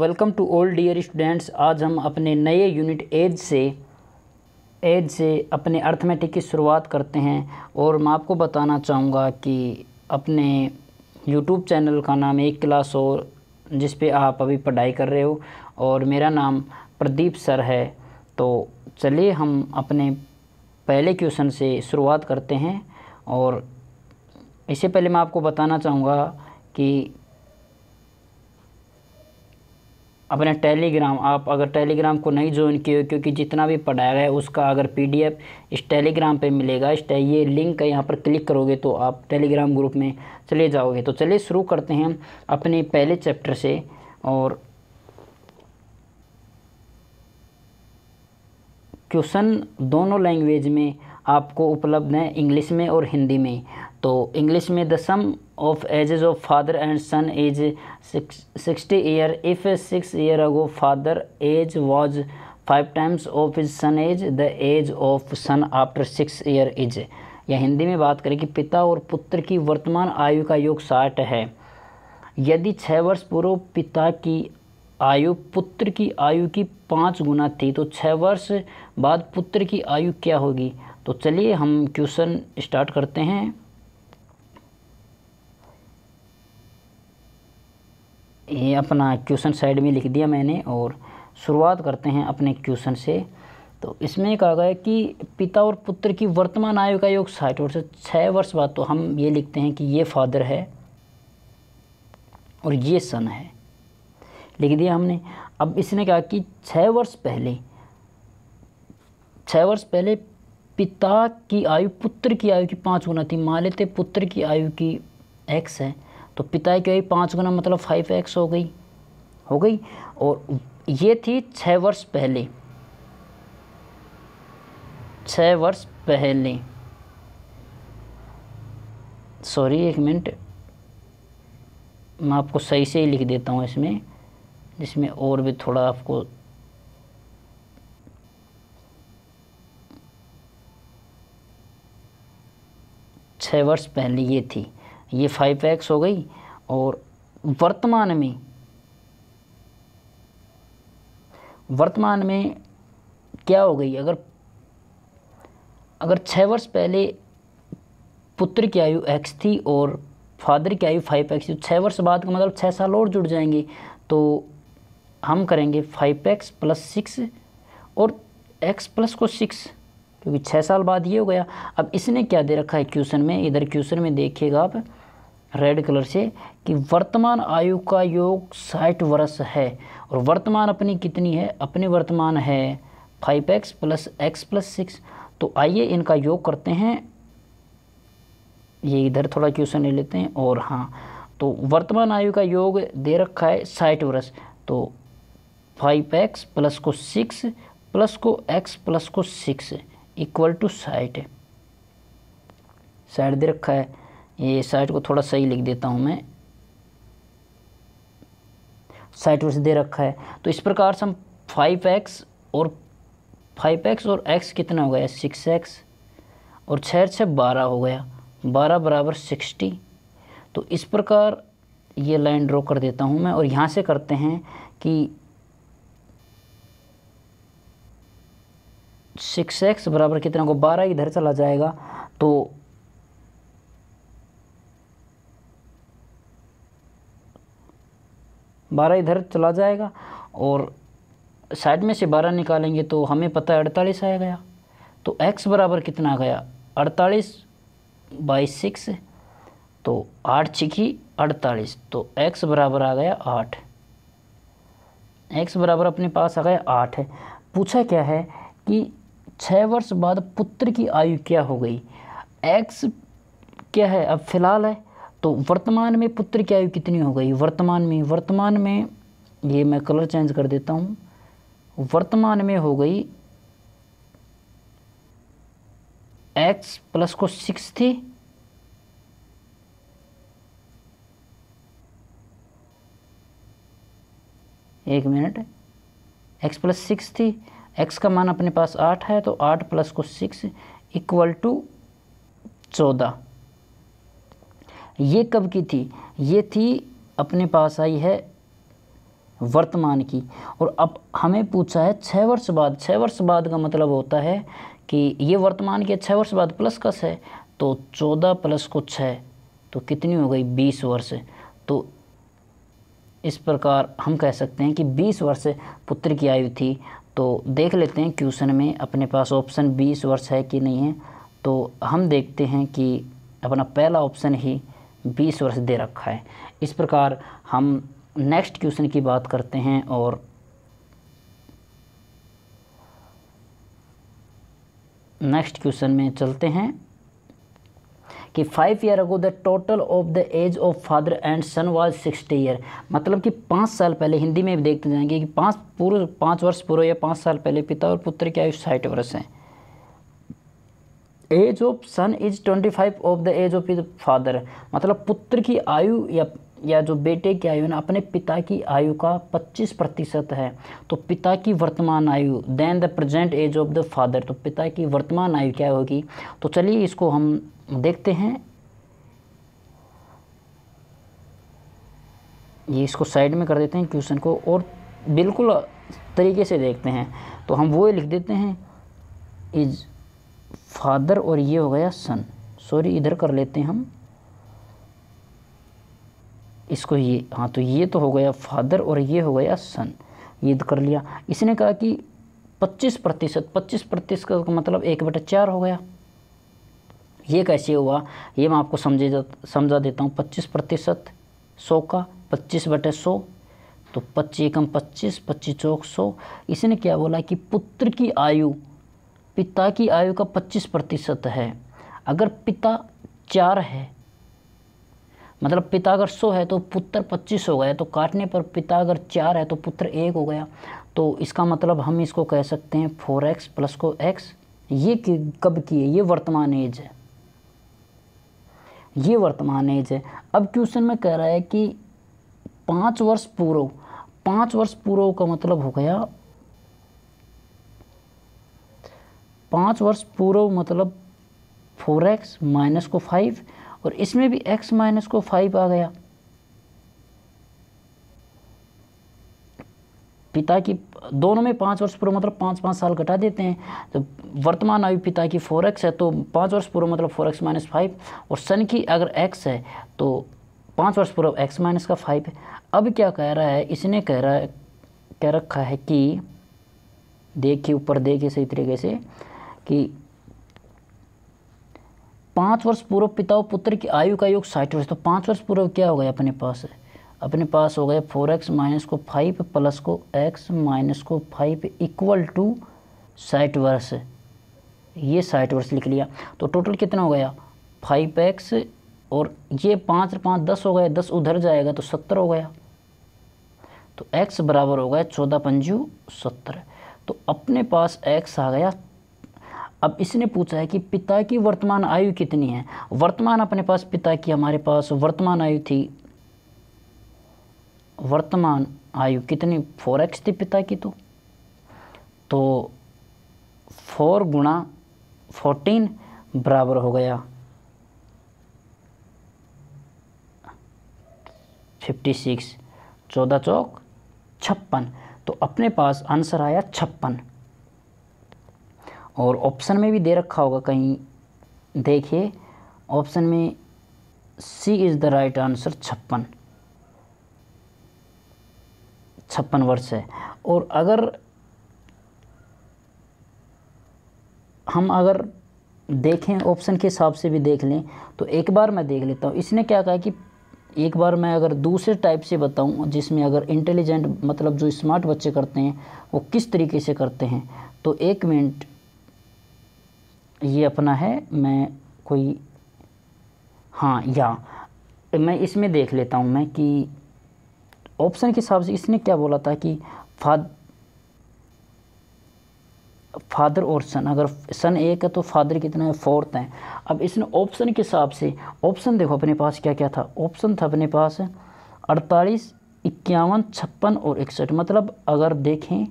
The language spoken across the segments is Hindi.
Welcome to all dear students आज हम अपने नए यूनिट एज से एज से अपने अर्थमेटिक की शुरुआत करते हैं और मैं आपको बताना चाहूँगा कि अपने यूट्यूब चैनल का नाम एक क्लास और जिस पे आप अभी पढ़ाई कर रहे हो और मेरा नाम प्रदीप सर है तो चलिए हम अपने पहले क्वेश्चन से शुरुआत करते हैं और इससे पहले मैं आपको बताना चाहूँगा कि अपने टेलीग्राम आप अगर टेलीग्राम को नहीं ज्वाइन किए क्योंकि जितना भी पढ़ाया गया है उसका अगर पीडीएफ इस टेलीग्राम पे मिलेगा इस ये लिंक का यहाँ पर क्लिक करोगे तो आप टेलीग्राम ग्रुप में चले जाओगे तो चलिए शुरू करते हैं अपने पहले चैप्टर से और क्वेश्चन दोनों लैंग्वेज में आपको उपलब्ध हैं इंग्लिश में और हिंदी में तो इंग्लिश में दसम of ages of father and son is 60 year if 6 year ago father age was 5 times of his son age the age of son after 6 year is या हिंदी में बात करें कि पिता और पुत्र की वर्तमान आयु का योग साठ है यदि छः वर्ष पूर्व पिता की आयु पुत्र की आयु की पाँच गुना थी तो छः वर्ष बाद पुत्र की आयु क्या होगी तो चलिए हम क्वेश्चन स्टार्ट करते हैं ये अपना क्वेश्चन साइड में लिख दिया मैंने और शुरुआत करते हैं अपने क्वेश्चन से तो इसमें कहा गया कि पिता और पुत्र की वर्तमान आयु का योग साठ वर्ष छः वर्ष बाद तो हम ये लिखते हैं कि ये फादर है और ये सन है लिख दिया हमने अब इसने कहा कि छः वर्ष पहले छः वर्ष पहले पिता की आयु पुत्र की आयु की पाँच गुना थी मान लेते पुत्र की आयु की एक्स है तो पिता की आयु पाँच गुना मतलब फाइव एक्स हो गई हो गई और ये थी छः वर्ष पहले छः वर्ष पहले सॉरी एक मिनट मैं आपको सही से ही लिख देता हूँ इसमें जिसमें और भी थोड़ा आपको छः वर्ष पहले ये थी ये फाइव एक्स हो गई और वर्तमान में वर्तमान में क्या हो गई अगर अगर छः वर्ष पहले पुत्र की आयु एक्स थी और फादर की आयु फाइव एक्स थी तो छः वर्ष बाद का मतलब छः साल और जुड़ जाएंगे तो हम करेंगे फाइव एक्स प्लस सिक्स और एक्स प्लस को सिक्स क्योंकि छः साल बाद ये हो गया अब इसने क्या दे रखा है क्वेश्चन में इधर क्वेश्चन में देखिएगा आप रेड कलर से कि वर्तमान आयु का योग साठ वर्ष है और वर्तमान अपनी कितनी है अपनी वर्तमान है five x plus x plus six तो आइए इनका योग करते हैं ये इधर थोड़ा क्वेश्चन ले लेते हैं और हाँ तो वर्तमान आयु का योग दे रखा है साठ वर्ष तो फाइव एक्स प्लस को सिक्स प्लस को एक्स प्लस को सिक्स इक्वल टू साठ साठ दे रखा है ये साइट को थोड़ा सही लिख देता हूँ मैं साइट वर्ष दे रखा है तो इस प्रकार से हम फाइव एक्स और फाइव एक्स और एक्स कितना हो गया सिक्स एक्स और छः छः बारह हो गया बारह बराबर सिक्सटी तो इस प्रकार ये लाइन ड्रॉ कर देता हूँ मैं और यहाँ से करते हैं कि सिक्स एक्स बराबर कितना को बारह इधर चला जाएगा तो बारह इधर चला जाएगा और साइड में से बारह निकालेंगे तो हमें पता है अड़तालीस आ गया तो एक्स बराबर कितना गया अड़तालीस बाई सिक्स तो आठ छिकी अड़तालीस तो एक्स बराबर आ गया आठ एक्स बराबर अपने पास आ गया आठ है पूछा क्या है कि छः वर्ष बाद पुत्र की आयु क्या हो गई एक्स क्या है अब फिलहाल है तो वर्तमान में पुत्र की आयु कितनी हो गई वर्तमान में वर्तमान में ये मैं कलर चेंज कर देता हूँ वर्तमान में हो गई एक्स प्लस को सिक्स थी एक मिनट एक्स प्लस सिक्स थी एक्स का मान अपने पास आठ है तो आठ प्लस को सिक्स इक्वल टू चौदह ये कब की थी ये थी अपने पास आई है वर्तमान की और अब हमें पूछा है छः वर्ष बाद छः वर्ष बाद का मतलब होता है कि ये वर्तमान के छः वर्ष बाद प्लस कस है तो चौदह प्लस को छः तो कितनी हो गई बीस वर्ष तो इस प्रकार हम कह सकते हैं कि बीस वर्ष पुत्र की आयु थी तो देख लेते हैं क्वेश्चन में अपने पास ऑप्शन बीस वर्ष है कि नहीं है तो हम देखते हैं कि अपना पहला ऑप्शन ही बीस वर्ष दे रखा है इस प्रकार हम नेक्स्ट क्वेश्चन की बात करते हैं और नेक्स्ट क्वेश्चन में चलते हैं कि five year ago the total of the age of father and son was sixty year मतलब कि पाँच साल पहले हिंदी में भी देखते जाएंगे कि पाँच पूर्व पाँच वर्ष पूर्व या पाँच साल पहले पिता और पुत्र की आयु साठ वर्ष है age of son is twenty five of the age of his father मतलब पुत्र की आयु या या जो बेटे की आयु ना अपने पिता की आयु का 25 प्रतिशत है तो पिता की वर्तमान आयु then the present age of the father तो पिता की वर्तमान आयु क्या होगी तो चलिए इसको हम देखते हैं ये इसको साइड में कर देते हैं क्वेश्चन को और बिल्कुल तरीके से देखते हैं तो हम वो लिख देते हैं इज फादर और ये हो गया सन सॉरी इधर कर लेते हैं हम इसको ये हाँ तो ये तो हो गया फादर और ये हो गया सन ये तो कर लिया इसने कहा कि 25 प्रतिशत पच्चीस प्रतिशत का मतलब एक बटा चार हो गया ये कैसे हुआ ये मैं आपको समझे समझा देता हूँ पच्चीस प्रतिशत सौ का पच्चीस बटे सौ तो पच्चीस एकम पच्चीस पच्चीस चौक सौ इसने क्या बोला कि पुत्र की आयु पिता की आयु का 25 प्रतिशत है अगर पिता चार है मतलब पिता अगर सौ है तो पुत्र पच्चीस हो गया तो काटने पर पिता अगर चार है तो पुत्र एक हो गया तो इसका मतलब हम इसको कह सकते हैं फोर एक्स प्लस को एक्स ये कब की है ये वर्तमान एज है ये वर्तमान एज है अब क्वेश्चन में कह रहा है कि पाँच वर्ष पूर्व पाँच वर्ष पूर्व का मतलब हो गया पाँच वर्ष पूर्व मतलब फोर एक्स माइनस को फाइव और इसमें भी एक्स माइनस को फाइव आ गया पिता की दोनों में पाँच वर्ष पूर्व मतलब पाँच पाँच साल घटा देते हैं तो वर्तमान आयु पिता की फोर एक्स है तो पाँच वर्ष पूर्व मतलब फोर एक्स माइनस फाइव और सन की अगर एक्स है तो पाँच वर्ष पूर्व एक्स माइनस का फाइव है अब क्या कह रहा है इसने कह रहा है कह रखा है कि देखिए ऊपर देखिए सही तरीके से कि पाँच वर्ष पूर्व पिता और पुत्र की आयु का योग साठ वर्ष तो पाँच वर्ष पूर्व क्या हो गया अपने पास अपने पास हो गया फोर एक्स माइनस को फाइव प्लस को एक्स माइनस को फाइव इक्वल टू साठ वर्ष ये साठ वर्ष लिख लिया तो टोटल कितना हो गया फाइव एक्स और ये पाँच पाँच दस हो गया दस उधर जाएगा तो सत्तर हो गया तो एक्स बराबर हो गया चौदह पंजू सत्तर तो अपने पास एक्स आ गया अब इसने पूछा है कि पिता की वर्तमान आयु कितनी है वर्तमान अपने पास पिता की हमारे पास वर्तमान आयु थी वर्तमान आयु कितनी फोर एक्स थी पिता की तो तो फोर गुणा फोर्टीन बराबर हो गया फिफ्टी सिक्स चौदह चौक छप्पन तो अपने पास आंसर आया छप्पन और ऑप्शन में भी दे रखा होगा कहीं देखिए ऑप्शन में C is the right answer छप्पन छप्पन वर्ष है और अगर हम अगर देखें ऑप्शन के हिसाब से भी देख लें तो एक बार मैं देख लेता हूँ इसने क्या कहा कि एक बार मैं अगर दूसरे टाइप से बताऊं जिसमें अगर इंटेलिजेंट मतलब जो स्मार्ट बच्चे करते हैं वो किस तरीके से करते हैं तो एक मिनट ये अपना है मैं कोई हाँ या मैं इसमें देख लेता हूँ मैं कि ऑप्शन के हिसाब से इसने क्या बोला था कि फाद फादर और सन अगर सन एक है तो फादर कितना है फोर्थ है अब इसने ऑप्शन के हिसाब से ऑप्शन देखो अपने पास क्या क्या था ऑप्शन था अपने पास अड़तालीस इक्यावन छप्पन और इकसठ मतलब अगर देखें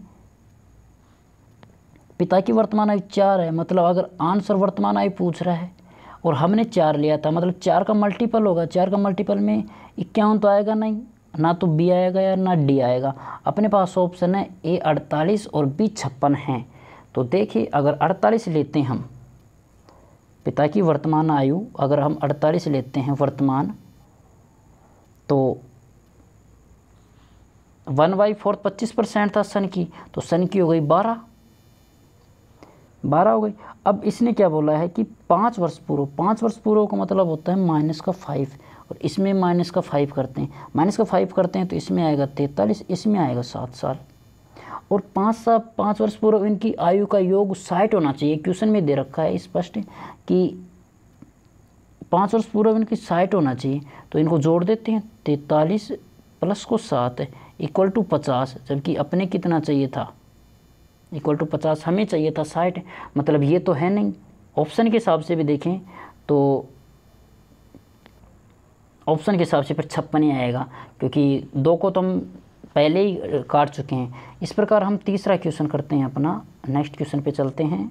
पिता की वर्तमान आयु चार है मतलब अगर आंसर वर्तमान आयु पूछ रहा है और हमने चार लिया था मतलब चार का मल्टीपल होगा चार का मल्टीपल में इक्यावन तो आएगा नहीं ना तो बी आएगा या ना डी आएगा अपने पास ऑप्शन है ए अड़तालीस और बी छप्पन है तो देखिए अगर अड़तालीस लेते हैं हम पिता की वर्तमान आयु अगर हम अड़तालीस लेते हैं वर्तमान तो वन बाई फोर्थ पच्चीस परसेंट था सन की तो सन की हो गई बारह बारह हो गई अब इसने क्या बोला है कि पाँच वर्ष पूर्व पाँच वर्ष पूर्व का मतलब होता है माइनस का फाइव और इसमें माइनस का फाइव करते हैं माइनस का फाइव करते हैं तो इसमें आएगा तैंतालीस इसमें आएगा सात साल और पाँच साल पाँच वर्ष पूर्व इनकी आयु का योग साठ होना चाहिए क्वेश्चन में दे रखा है स्पष्ट कि पाँच वर्ष पूर्व इनकी साठ होना चाहिए तो इनको जोड़ देते हैं तैंतालीस प्लस को सात इक्वल टू पचास जबकि अपने कितना चाहिए था इक्वल टू पचास हमें चाहिए था साठ मतलब ये तो है नहीं ऑप्शन के हिसाब से भी देखें तो ऑप्शन के हिसाब से फिर छप्पन ही आएगा क्योंकि दो को तो हम पहले ही काट चुके हैं इस प्रकार हम तीसरा क्वेश्चन करते हैं अपना नेक्स्ट क्वेश्चन पे चलते हैं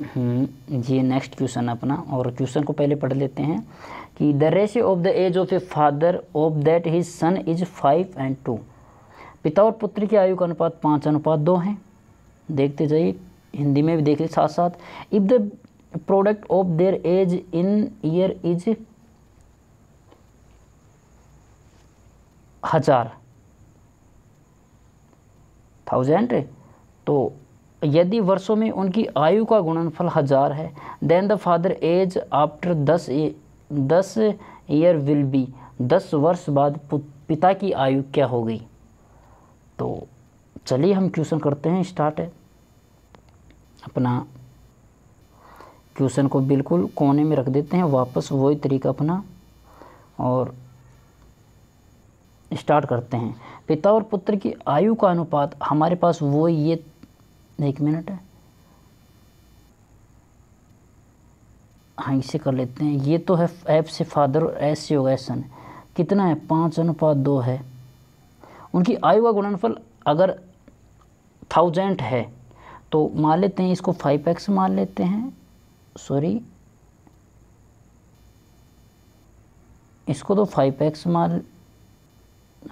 ये हम्म, नेक्स्ट क्वेश्चन अपना और क्वेश्चन को पहले पढ़ लेते हैं कि the ratio of the age of a father of that his son is five and two पिता और पुत्र की आयु का अनुपात पाँच अनुपात दो हैं देखते जाइए हिंदी में भी देख लीजिए साथ साथ if the product of their age in year is हजार थाउजेंड तो यदि वर्षों में उनकी आयु का गुणनफल हजार है then the father age after दस दस ईयर विल बी दस वर्ष बाद पिता की आयु क्या हो गई तो चलिए हम क्वेश्चन करते हैं स्टार्ट है अपना क्वेश्चन को बिल्कुल कोने में रख देते हैं वापस वही तरीका अपना और स्टार्ट करते हैं पिता और पुत्र की आयु का अनुपात हमारे पास वो ये एक मिनट है हाँ इसे कर लेते हैं ये तो है एफ से फादर और एस से होगा एसन कितना है पाँच अनुपात दो है उनकी आयु का गुणनफल अगर थाउजेंट है तो मान लेते हैं इसको फाइव एक्स मान लेते हैं सॉरी इसको तो फाइव एक्स मान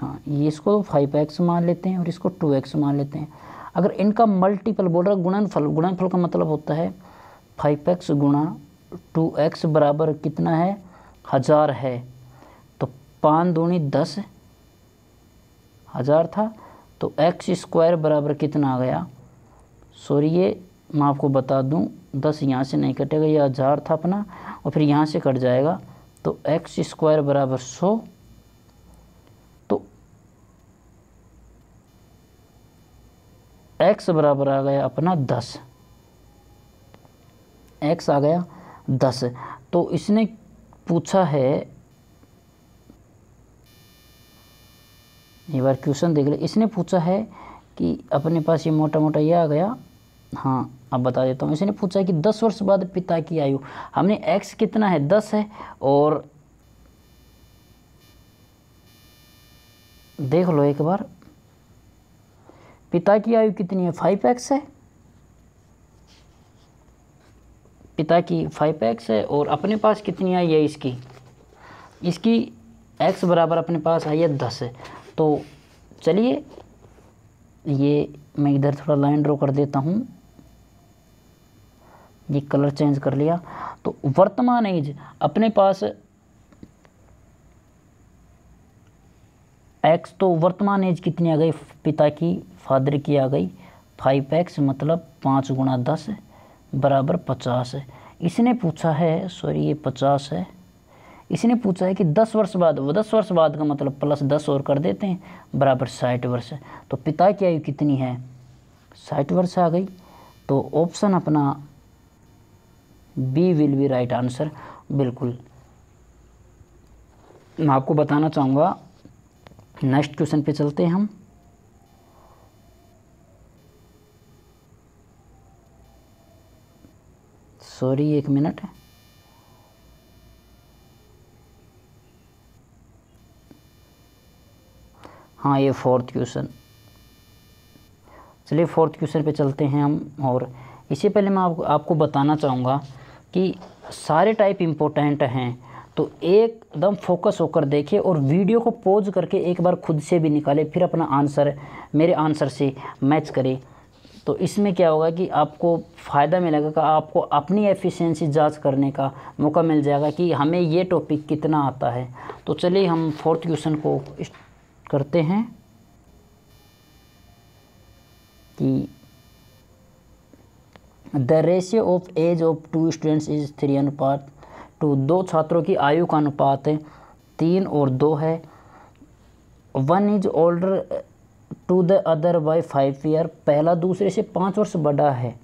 हाँ ये इसको तो फाइव एक्स मान लेते हैं और इसको टू एक्स मान लेते हैं अगर इनका मल्टीपल बोल रहा गुणनफल गुणनफल का मतलब होता है फाइव एक्स गुणा टू एक्स बराबर कितना है हज़ार है तो पाँच दूनी दस हज़ार था तो एक्स स्क्वायर बराबर कितना आ गया सॉरी ये मैं आपको बता दूं दस यहाँ से नहीं कटेगा ये हज़ार था अपना और फिर यहाँ से कट जाएगा तो एक्स स्क्वायर बराबर सौ तो एक्स बराबर आ गया अपना दस एक्स आ गया दस तो इसने पूछा है ये बार क्वेश्चन देख ले इसने पूछा है कि अपने पास ये मोटा मोटा ये आ गया हाँ अब बता देता हूँ इसने पूछा कि दस वर्ष बाद पिता की आयु हमने एक्स कितना है दस है और देख लो एक बार पिता की आयु कितनी है फाइव एक्स है पिता की फाइव एक्स है और अपने पास कितनी आई है इसकी इसकी एक्स बराबर अपने पास आई है दस है तो चलिए ये मैं इधर थोड़ा लाइन ड्रॉ कर देता हूँ ये कलर चेंज कर लिया तो वर्तमान एज अपने पास एक्स तो वर्तमान एज कितनी आ गई पिता की फादर की आ गई फाइव एक्स मतलब पाँच गुणा दस बराबर पचास है इसने पूछा है सॉरी ये पचास है इसने पूछा है कि दस वर्ष बाद वो दस वर्ष बाद का मतलब प्लस दस और कर देते हैं बराबर साठ वर्ष तो पिता की आयु कितनी है साठ वर्ष आ गई तो ऑप्शन अपना B will be right answer बिल्कुल मैं आपको बताना चाहूँगा नेक्स्ट क्वेश्चन पे चलते हैं हम सॉरी एक मिनट है हाँ ये फोर्थ क्वेश्चन चलिए फोर्थ क्वेश्चन पे चलते हैं हम और इससे पहले मैं आपको आपको बताना चाहूँगा कि सारे टाइप इम्पोर्टेंट हैं तो एकदम फोकस होकर देखें और वीडियो को पॉज करके एक बार खुद से भी निकालें फिर अपना आंसर मेरे आंसर से मैच करें तो इसमें क्या होगा कि आपको फ़ायदा मिलेगा कि आपको अपनी एफिशिएंसी जांच करने का मौका मिल जाएगा कि हमें ये टॉपिक कितना आता है तो चलिए हम फोर्थ क्वेश्चन को करते हैं कि the ratio of age of two students is three अनुपात टू तो दो छात्रों की आयु का अनुपात है तीन और दो है one is older to the other by five year पहला दूसरे से पाँच वर्ष बड़ा है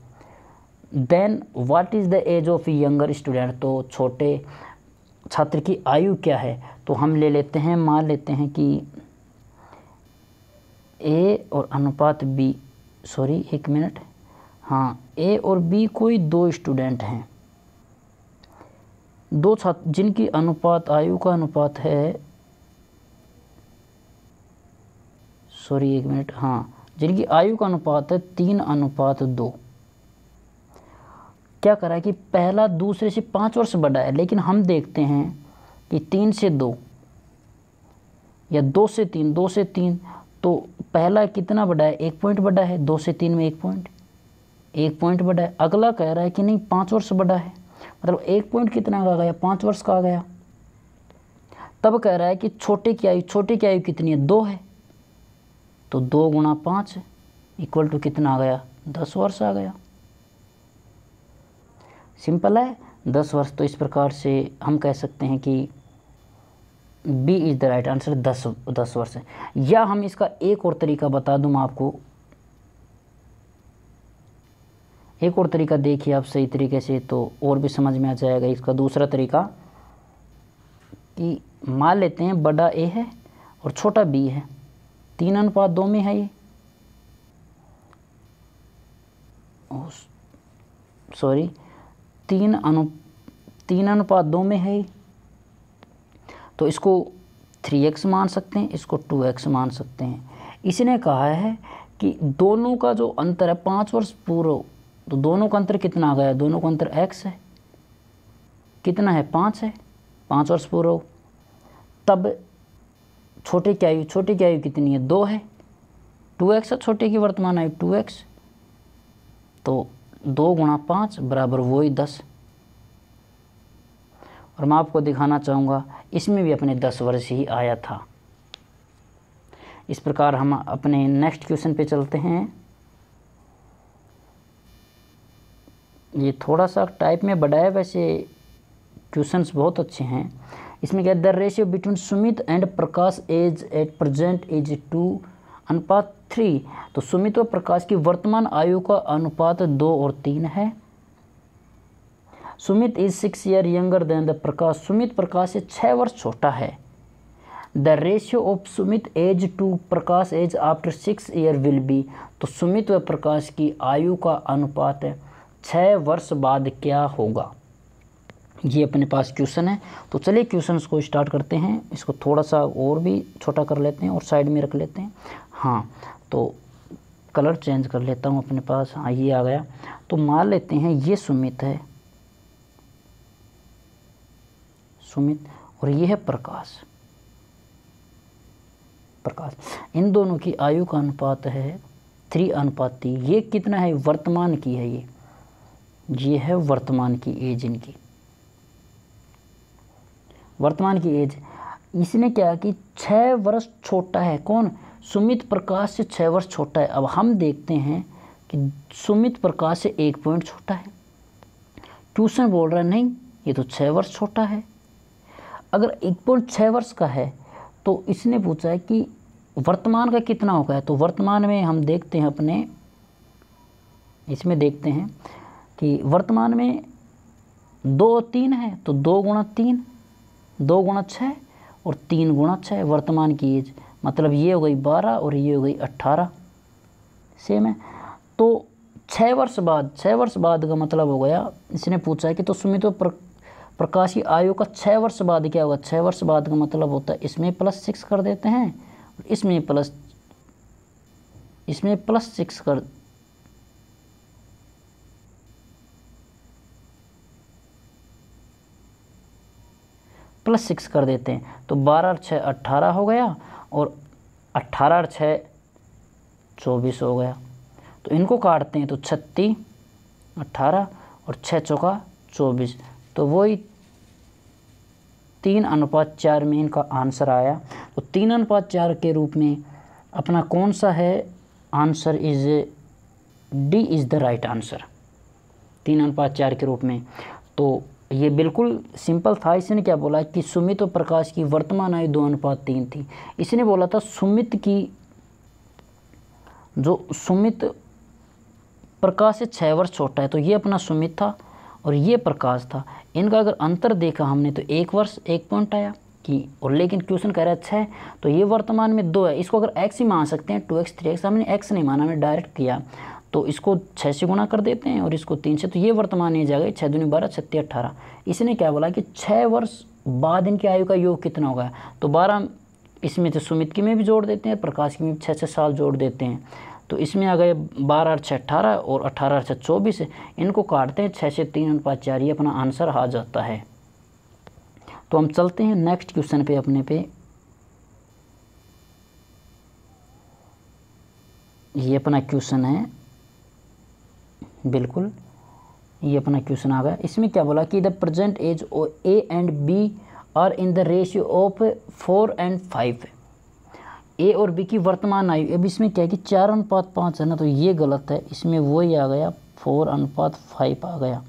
then what is the age of younger student तो छोटे छात्र की आयु क्या है तो हम ले लेते हैं मान लेते हैं कि ए और अनुपात बी सॉरी एक मिनट हाँ ए और बी कोई दो स्टूडेंट हैं दो छात्र जिनकी अनुपात आयु का अनुपात है सॉरी एक मिनट हाँ जिनकी आयु का अनुपात है तीन अनुपात दो क्या करा है कि पहला दूसरे से पाँच वर्ष बड़ा है लेकिन हम देखते हैं कि तीन से दो या दो से तीन दो से तीन तो पहला कितना बड़ा है एक पॉइंट बड़ा है दो से तीन में एक पॉइंट एक पॉइंट बड़ा है अगला कह रहा है कि नहीं पाँच वर्ष बड़ा है मतलब एक पॉइंट कितना का गया पाँच वर्ष का आ गया तब कह रहा है कि छोटे की आयु छोटे की आयु कितनी है दो है तो दो गुणा पाँच इक्वल टू कितना आ गया दस वर्ष आ गया सिंपल है दस वर्ष तो इस प्रकार से हम कह सकते हैं कि B is the right answer दस दस वर्ष है या हम इसका एक और तरीका बता दूँ आपको एक और तरीका देखिए आप सही तरीके से तो और भी समझ में आ जाएगा इसका दूसरा तरीका कि मान लेते हैं बड़ा ए है और छोटा बी है तीन अनुपात दो में है ये सॉरी तीन अनु तीन अनुपात दो में है ये तो इसको थ्री एक्स मान सकते हैं इसको टू एक्स मान सकते हैं इसने कहा है कि दोनों का जो अंतर है पाँच वर्ष पूर्व तो दोनों का अंतर कितना आ गया दोनों का अंतर एक्स है कितना है पाँच है पाँच वर्ष पूर्व तब छोटे की आयु छोटे की आयु कितनी है दो है टू एक्स है छोटे की वर्तमान आयु टू एक्स तो दो गुणा पाँच बराबर वही दस और मैं आपको दिखाना चाहूँगा इसमें भी अपने दस वर्ष ही आया था इस प्रकार हम अपने नेक्स्ट क्वेश्चन पे चलते हैं ये थोड़ा सा टाइप में बड़ा है वैसे क्वेश्चंस बहुत अच्छे हैं इसमें क्या the ratio between Sumit and Prakash age at present age to अनुपात थ्री तो सुमित और प्रकाश की वर्तमान आयु का अनुपात दो और तीन है Sumit is six year younger than the Prakash Sumit Prakash से छः वर्ष छोटा है the ratio of Sumit age to Prakash age after six year will be तो सुमित व प्रकाश की आयु का अनुपात है छः वर्ष बाद क्या होगा ये अपने पास क्वेश्चन है तो चलिए क्वेश्चन को स्टार्ट करते हैं इसको थोड़ा सा और भी छोटा कर लेते हैं और साइड में रख लेते हैं हाँ तो कलर चेंज कर लेता हूँ अपने पास हाँ ये आ गया तो मान लेते हैं ये सुमित है सुमित और यह है प्रकाश प्रकाश इन दोनों की आयु का अनुपात है थ्री अनुपात तीन ये कितना है वर्तमान की है ये ये है वर्तमान की एज इनकी वर्तमान की एज इसने क्या कि छः वर्ष छोटा है कौन सुमित प्रकाश से छः वर्ष छोटा है अब हम देखते हैं कि सुमित प्रकाश से एक पॉइंट छोटा है ट्यूशन बोल रहा है नहीं ये तो छः वर्ष छोटा है अगर एक पॉइंट छः वर्ष का है तो इसने पूछा है कि वर्तमान का कितना हो गया है तो वर्तमान में हम देखते हैं अपने इसमें देखते हैं कि वर्तमान में दो तीन है तो दो गुणा तीन दो गुणा छः और तीन गुणा छः वर्तमान की एज मतलब ये हो गई बारह और ये हो गई अट्ठारह सेम है तो छः वर्ष बाद छः वर्ष बाद का मतलब हो गया इसने पूछा है कि तो सुमित्र प्र प्रकाशी आयु का छः वर्ष बाद क्या होगा छः वर्ष बाद का मतलब होता है इसमें प्लस सिक्स कर देते हैं और इसमें प्लस इसमें प्लस सिक्स कर प्लस सिक्स कर देते हैं तो बारह और छः अट्ठारह हो गया और अट्ठारह और छः चौबीस हो गया तो इनको काटते हैं तो छत्तीस अट्ठारह और छः चौका चौबीस तो वही तीन अनुपात चार में इनका आंसर आया तो तीन अनुपात चार के रूप में अपना कौन सा है answer is D is the right answer तीन अनुपात चार के रूप में तो ये बिल्कुल सिंपल था इसने क्या बोला कि सुमित और प्रकाश की वर्तमान आयु दो अनुपात तीन थी इसने बोला था सुमित की जो सुमित प्रकाश से छः वर्ष छोटा है तो ये अपना सुमित था और ये प्रकाश था इनका अगर अंतर देखा हमने तो एक वर्ष एक पॉइंट आया कि और लेकिन क्वेश्चन कह रहा है अच्छा है तो ये वर्तमान में दो है इसको अगर एक्स ही मान सकते हैं टू एक्स थ्री एक्स हमने एक्स नहीं माना हमने डायरेक्ट किया तो इसको छः से गुणा कर देते हैं और इसको तीन से तो ये वर्तमान ये जाएगा छः दूनी बारह छत्तीस अट्ठारह इसने क्या बोला कि छः वर्ष बाद इनकी आयु का योग कितना होगा तो बारह इसमें तो सुमित की में भी जोड़ देते हैं प्रकाश की में छः छः साल जोड़ देते हैं तो इसमें आ गए बारह अठ अट्ठारह और अट्ठारह अठ चौबीस इनको काटते हैं छः से तीन अनुपात चार ये अपना आंसर आ जाता है तो हम चलते हैं नेक्स्ट क्वेश्चन पे अपने पे ये अपना क्वेश्चन है बिल्कुल ये अपना क्वेश्चन आ गया इसमें क्या बोला कि the present age of A and B are in the ratio of four and five A और बी की वर्तमान आयु अब इसमें क्या है कि चार अनुपात पाँच है ना तो ये गलत है इसमें वो ही आ गया फोर अनुपात फाइव आ गया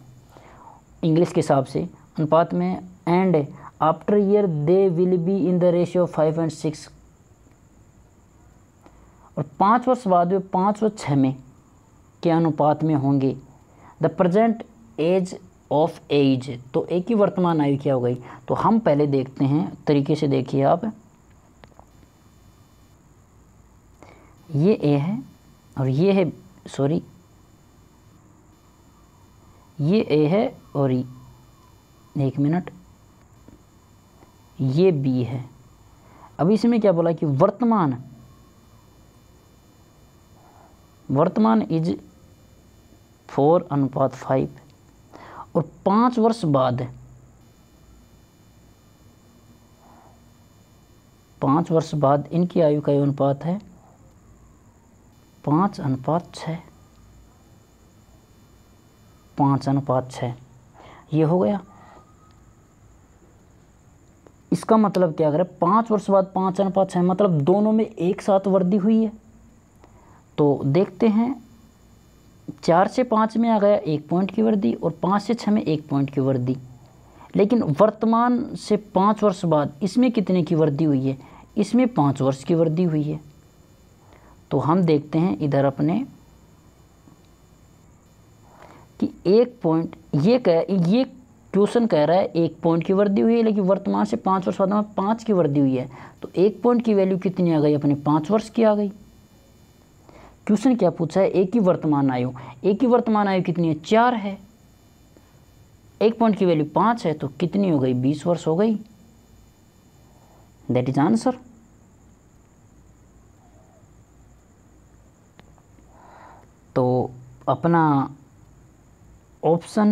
इंग्लिश के हिसाब से अनुपात में and after year they will be in the ratio five and six और पाँच वर्ष बाद में पाँच व छः में के अनुपात में होंगे the present age of age तो एक ही वर्तमान आयु क्या हो गई तो हम पहले देखते हैं तरीके से देखिए आप ये ए है और ये है सॉरी ये ए है और एक मिनट ये बी है अब इसमें क्या बोला कि वर्तमान वर्तमान इज फोर अनुपात फाइव और पाँच वर्ष बाद पाँच वर्ष बाद इनकी आयु का अनुपात है पाँच अनुपात छः पाँच अनुपात छः ये हो गया इसका मतलब क्या अगर पाँच वर्ष बाद पाँच अनुपात छः मतलब दोनों में एक साथ वृद्धि हुई है तो देखते हैं चार से पाँच में आ गया एक पॉइंट की वृद्धि और पाँच से छः में एक पॉइंट की वृद्धि लेकिन वर्तमान से पाँच वर्ष बाद इसमें कितने की वृद्धि हुई है इसमें पाँच वर्ष की वृद्धि हुई है तो हम देखते हैं इधर अपने कि एक पॉइंट ये कह ये क्वेश्चन कह रहा है एक पॉइंट की वृद्धि हुई है लेकिन वर्तमान से पाँच वर्ष बाद में पाँच की वृद्धि हुई है तो एक पॉइंट की वैल्यू कितनी आ गई अपने पाँच वर्ष की आ गई क्वेश्चन क्या पूछा है एक ही वर्तमान आयु एक ही वर्तमान आयु कितनी है चार है एक पॉइंट की वैल्यू पाँच है तो कितनी हो गई बीस वर्ष हो गई दैट इज आंसर तो अपना ऑप्शन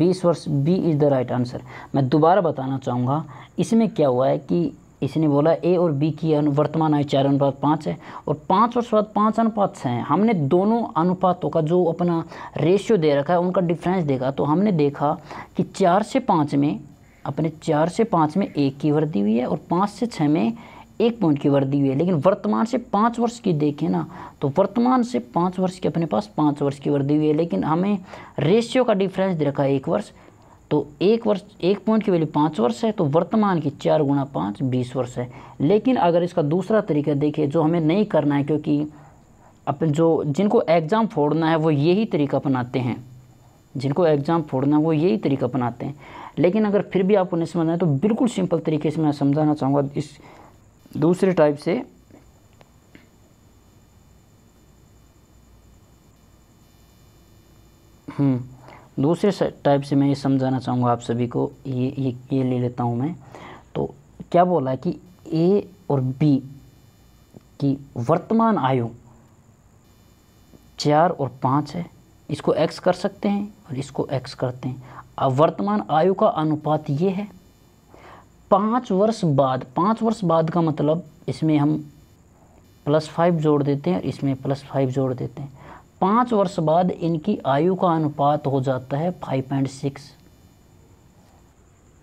बीस वर्ष B is the right answer मैं दोबारा बताना चाहूँगा इसमें क्या हुआ है कि इसने बोला ए और बी की वर्तमान आयु चार अनुपात पाँच है और पाँच वर्ष बाद पाँच अनुपात छः हैं हमने दोनों अनुपातों का जो अपना रेशियो दे रखा है उनका डिफरेंस देखा तो हमने देखा कि चार से पाँच में अपने चार से पाँच में एक की वृद्धि हुई है और पाँच से छः में एक पॉइंट की वर्दी हुई है लेकिन वर्तमान से पाँच वर्ष की देखें ना तो वर्तमान से पाँच वर्ष के अपने पास पाँच वर्ष की वर्दी हुई है लेकिन हमें रेशियो का डिफरेंस दे रखा है एक वर्ष तो एक वर्ष एक पॉइंट की वैल्यू पाँच वर्ष है तो वर्तमान की चार गुणा पाँच बीस वर्ष है लेकिन अगर इसका दूसरा तरीका देखें जो हमें नहीं करना है क्योंकि अपन जो जिनको एग्ज़ाम फोड़ना है वो यही तरीका अपनाते हैं जिनको एग्ज़ाम फोड़ना है वो यही तरीका अपनाते हैं लेकिन अगर फिर भी आपको नहीं समझना है तो बिल्कुल सिंपल तरीके से मैं समझाना चाहूँगा इस दूसरे टाइप से हम्म, दूसरे टाइप से मैं ये समझाना चाहूँगा आप सभी को ये ये ये ले लेता हूँ मैं तो क्या बोला कि ए और बी की वर्तमान आयु चार और पाँच है इसको एक्स कर सकते हैं और इसको एक्स करते हैं अब वर्तमान आयु का अनुपात ये है पाँच वर्ष बाद पाँच वर्ष बाद का मतलब इसमें हम प्लस फाइव जोड़ देते हैं इसमें प्लस फाइव जोड़ देते हैं पाँच वर्ष बाद इनकी आयु का अनुपात हो जाता है फाइव पॉइंट सिक्स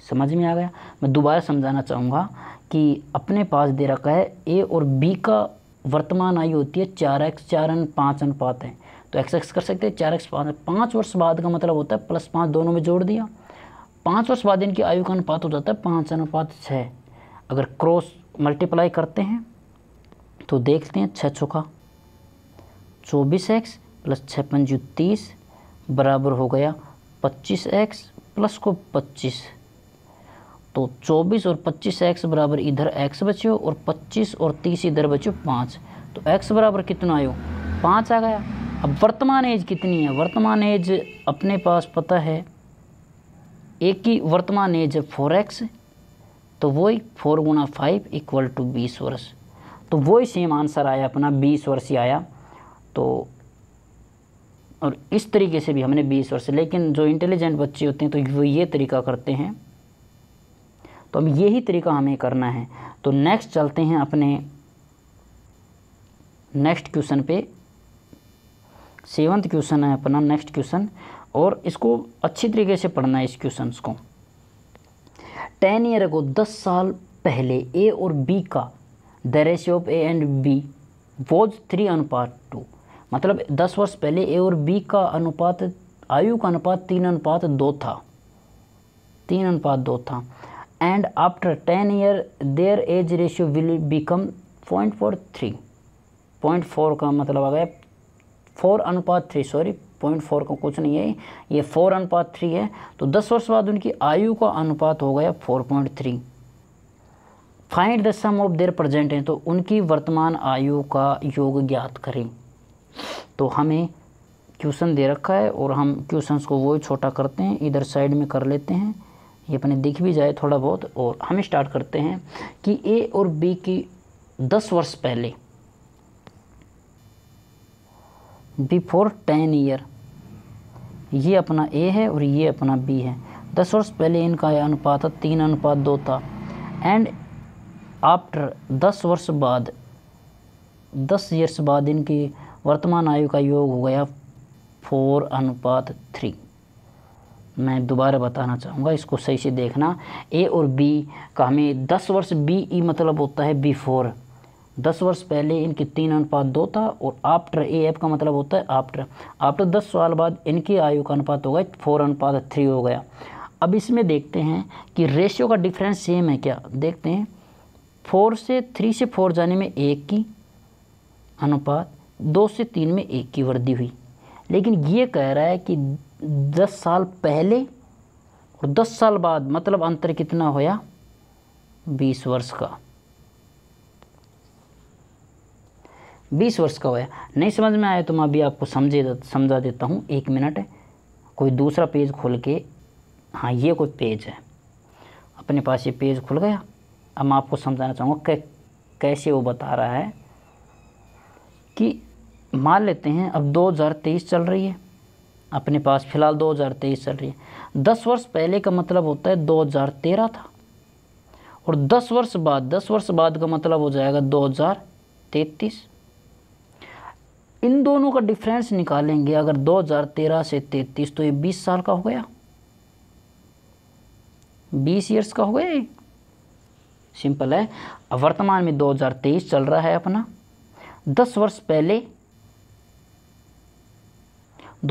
समझ में आ गया मैं दोबारा समझाना चाहूँगा कि अपने पास दे रखा है ए और बी का वर्तमान आयु होती है चार एक्स चार अन पाँच अनुपात है तो एक्स एक्स कर सकते हैं चार एक्स पाँच पाँच वर्ष बाद का मतलब होता है प्लस पाँच दोनों में जोड़ दिया पाँच वर्ष बाद इनकी आयु का अनुपात हो जाता है पाँच अनुपात छः अगर क्रॉस मल्टीप्लाई करते हैं तो देखते हैं छः चौका चौबीस एक्स प्लस छः पंजु तीस बराबर हो गया पच्चीस एक्स प्लस को पच्चीस तो चौबीस और पच्चीस एक्स बराबर इधर एक्स बचो और पच्चीस और तीस इधर बचो पाँच तो एक्स बराबर कितना आयो पाँच आ गया अब वर्तमान एज कितनी है वर्तमान एज अपने पास पता है एक की वर्तमान एज फोर एक्स तो वही फोर गुना फाइव इक्वल टू बीस वर्ष तो वही सेम आंसर आया अपना बीस वर्ष ही आया तो और इस तरीके से भी हमने बीस वर्ष लेकिन जो इंटेलिजेंट बच्चे होते हैं तो वो ये तरीका करते हैं तो अब यही तरीका हमें करना है तो नेक्स्ट चलते हैं अपने नेक्स्ट क्वेश्चन पे सेवन्थ क्वेश्चन है अपना नेक्स्ट क्वेश्चन और इसको अच्छी तरीके से पढ़ना है इस क्वेश्चन को टेन ईयर को दस साल पहले ए और बी का the ratio of A and B was three अनुपात टू मतलब दस वर्ष पहले ए और बी का अनुपात आयु का अनुपात तीन अनुपात दो था तीन अनुपात दो था and after ten year their age ratio will become point four three point four का मतलब आ गया फोर अनुपात थ्री सॉरी पॉइंट फोर का कुछ नहीं है ये फोर अनुपात थ्री है तो दस वर्ष बाद उनकी आयु का अनुपात हो गया four point three find the sum of their present हैं तो उनकी वर्तमान आयु का योग ज्ञात करें तो हमें क्वेश्चन दे रखा है और हम क्वेश्चंस को वो छोटा करते हैं इधर साइड में कर लेते हैं ये अपने दिख भी जाए थोड़ा बहुत और हम स्टार्ट करते हैं कि ए और बी की दस वर्ष पहले बिफोर टेन ईयर ये अपना ए है और ये अपना बी है दस वर्ष पहले इनका अनुपात था तीन अनुपात दो था एंड आफ्टर दस वर्ष बाद दस ईयर्स बाद इनकी वर्तमान आयु का योग हो गया फोर अनुपात थ्री मैं दोबारा बताना चाहूँगा इसको सही से देखना ए और बी का हमें दस वर्ष बी ई e मतलब होता है बिफोर दस वर्ष पहले इनके तीन अनुपात दो था और आफ्टर ए एफ का मतलब होता है आफ्टर आफ्टर दस साल बाद इनकी आयु का अनुपात हो गया फोर अनुपात थ्री हो गया अब इसमें देखते हैं कि रेशियो का डिफरेंस सेम है क्या देखते हैं फोर से थ्री से फोर जाने में एक की अनुपात दो से तीन में एक की वृद्धि हुई लेकिन ये कह रहा है कि दस साल पहले और दस साल बाद मतलब अंतर कितना होया बीस वर्ष का बीस वर्ष का होया नहीं समझ में आया तो मैं अभी आपको समझे समझा देता हूँ एक मिनट कोई दूसरा पेज खोल के हाँ ये कोई पेज है अपने पास ये पेज खुल गया अब मैं आपको समझाना चाहूँगा कै कैसे वो बता रहा है कि मान लेते हैं अब 2023 चल रही है अपने पास फ़िलहाल 2023 चल रही है दस वर्ष पहले का मतलब होता है 2013 था और दस वर्ष बाद दस वर्ष बाद का मतलब हो जाएगा 2033 इन दोनों का डिफरेंस निकालेंगे अगर 2013 से 33 तो ये 20 साल का हो गया 20 ईयर्स का हो गया ये सिंपल है वर्तमान में 2023 चल रहा है अपना 10 वर्ष पहले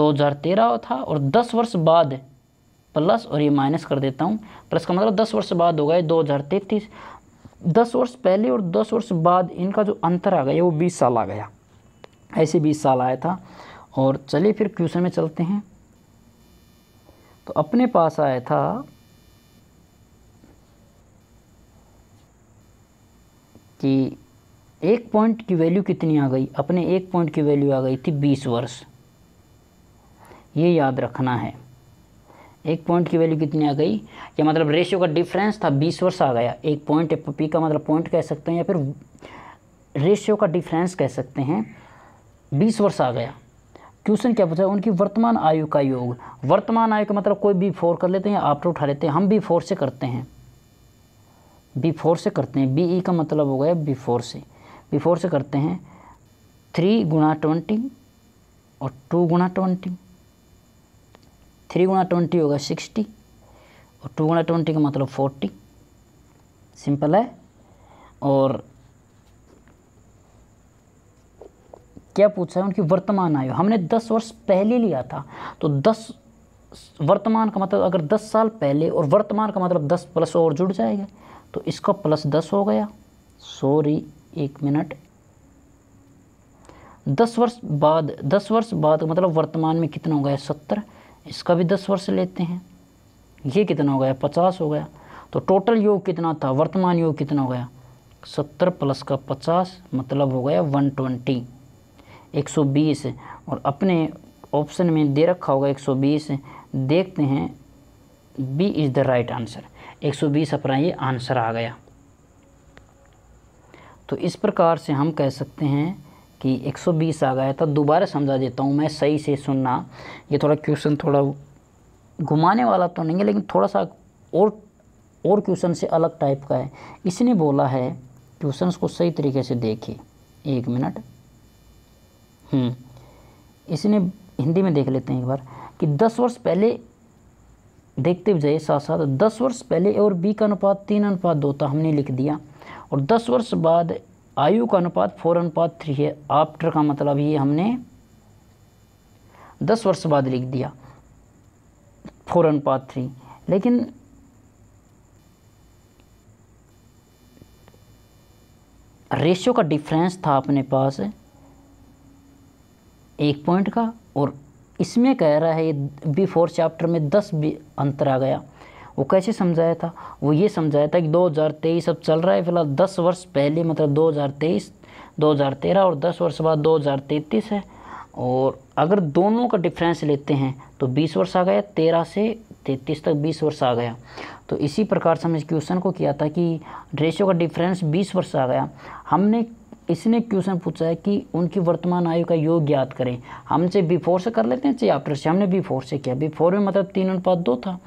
2013 था और 10 वर्ष बाद प्लस और ये माइनस कर देता हूँ प्लस का मतलब 10 वर्ष बाद हो गए 2033 10 वर्ष पहले और 10 वर्ष बाद इनका जो अंतर आ गया वो 20 साल आ गया ऐसे बीस साल आया था और चलिए फिर क्वेश्चन में चलते हैं तो अपने पास आया था कि एक पॉइंट की वैल्यू कितनी आ गई अपने एक पॉइंट की वैल्यू आ गई थी बीस वर्ष ये याद रखना है एक पॉइंट की वैल्यू कितनी आ गई या मतलब रेशियो का डिफरेंस था बीस वर्ष आ गया एक पॉइंट पी का मतलब पॉइंट कह सकते हैं या फिर रेशियो का डिफरेंस कह सकते हैं बीस वर्ष आ गया क्वेश्चन क्या पूछा है उनकी वर्तमान आयु का योग वर्तमान आयु का मतलब कोई बी फोर कर लेते हैं तो उठा लेते हैं हम बी फोर से करते हैं बी फोर से करते हैं बी ई e का मतलब हो गया बी फोर से बी फोर से करते हैं थ्री गुणा ट्वेंटी और टू गुणा ट्वेंटी थ्री गुणा ट्वेंटी होगा सिक्सटी और टू गुणा ट्वेंटी का मतलब फोर्टी सिंपल है और क्या पूछा है उनकी वर्तमान आयु हमने दस वर्ष पहले लिया था तो दस वर्तमान का मतलब अगर दस साल पहले और वर्तमान का मतलब दस प्लस और जुड़ जाएगा तो इसका प्लस दस हो गया सॉरी एक मिनट दस वर्ष बाद दस वर्ष बाद मतलब वर्तमान में कितना हो गया सत्तर इसका भी दस वर्ष लेते हैं ये कितना हो गया पचास हो गया तो टोटल योग कितना था वर्तमान योग कितना हो गया सत्तर प्लस का पचास मतलब हो गया वन ट्वेंटी 120 और अपने ऑप्शन में दे रखा होगा 120 देखते हैं B is the right answer 120 अपना ये आंसर आ गया तो इस प्रकार से हम कह सकते हैं कि 120 आ गया था दोबारा समझा देता हूँ मैं सही से सुनना ये थोड़ा क्वेश्चन थोड़ा घुमाने वाला तो नहीं है लेकिन थोड़ा सा और और क्वेश्चन से अलग टाइप का है इसने बोला है क्वेश्चंस को सही तरीके से देखिए एक मिनट हम्म। इसने हिंदी में देख लेते हैं एक बार कि दस वर्ष पहले देखते हुए जाइए साथ साथ दस वर्ष पहले ए और बी का अनुपात तीन अनुपात दो था तो हमने लिख दिया और दस वर्ष बाद आयु का अनुपात फोर अनुपात थ्री है आफ्टर का मतलब ये हमने दस वर्ष बाद लिख दिया फोर अनुपात थ्री लेकिन रेशियो का डिफरेंस था अपने पास एक पॉइंट का और इसमें कह रहा है बी फोर चैप्टर में दस भी अंतर आ गया वो कैसे समझाया था वो ये समझाया था कि 2023 अब चल रहा है फिलहाल 10 वर्ष पहले मतलब 2023 2013 और 10 वर्ष बाद 2033 है और अगर दोनों का डिफरेंस लेते हैं तो 20 वर्ष आ गया 13 से 33 तक 20 वर्ष आ गया तो इसी प्रकार से हमने इस क्वेश्चन को किया था कि रेशियो का डिफरेंस 20 वर्ष आ गया हमने इसने क्वेश्चन पूछा है कि उनकी वर्तमान आयु का योग ज्ञात करें हमसे बिफोर से कर लेते हैं चाहे आफ्टर से हमने बिफोर से किया बिफोर में मतलब तीन अनुपात दो था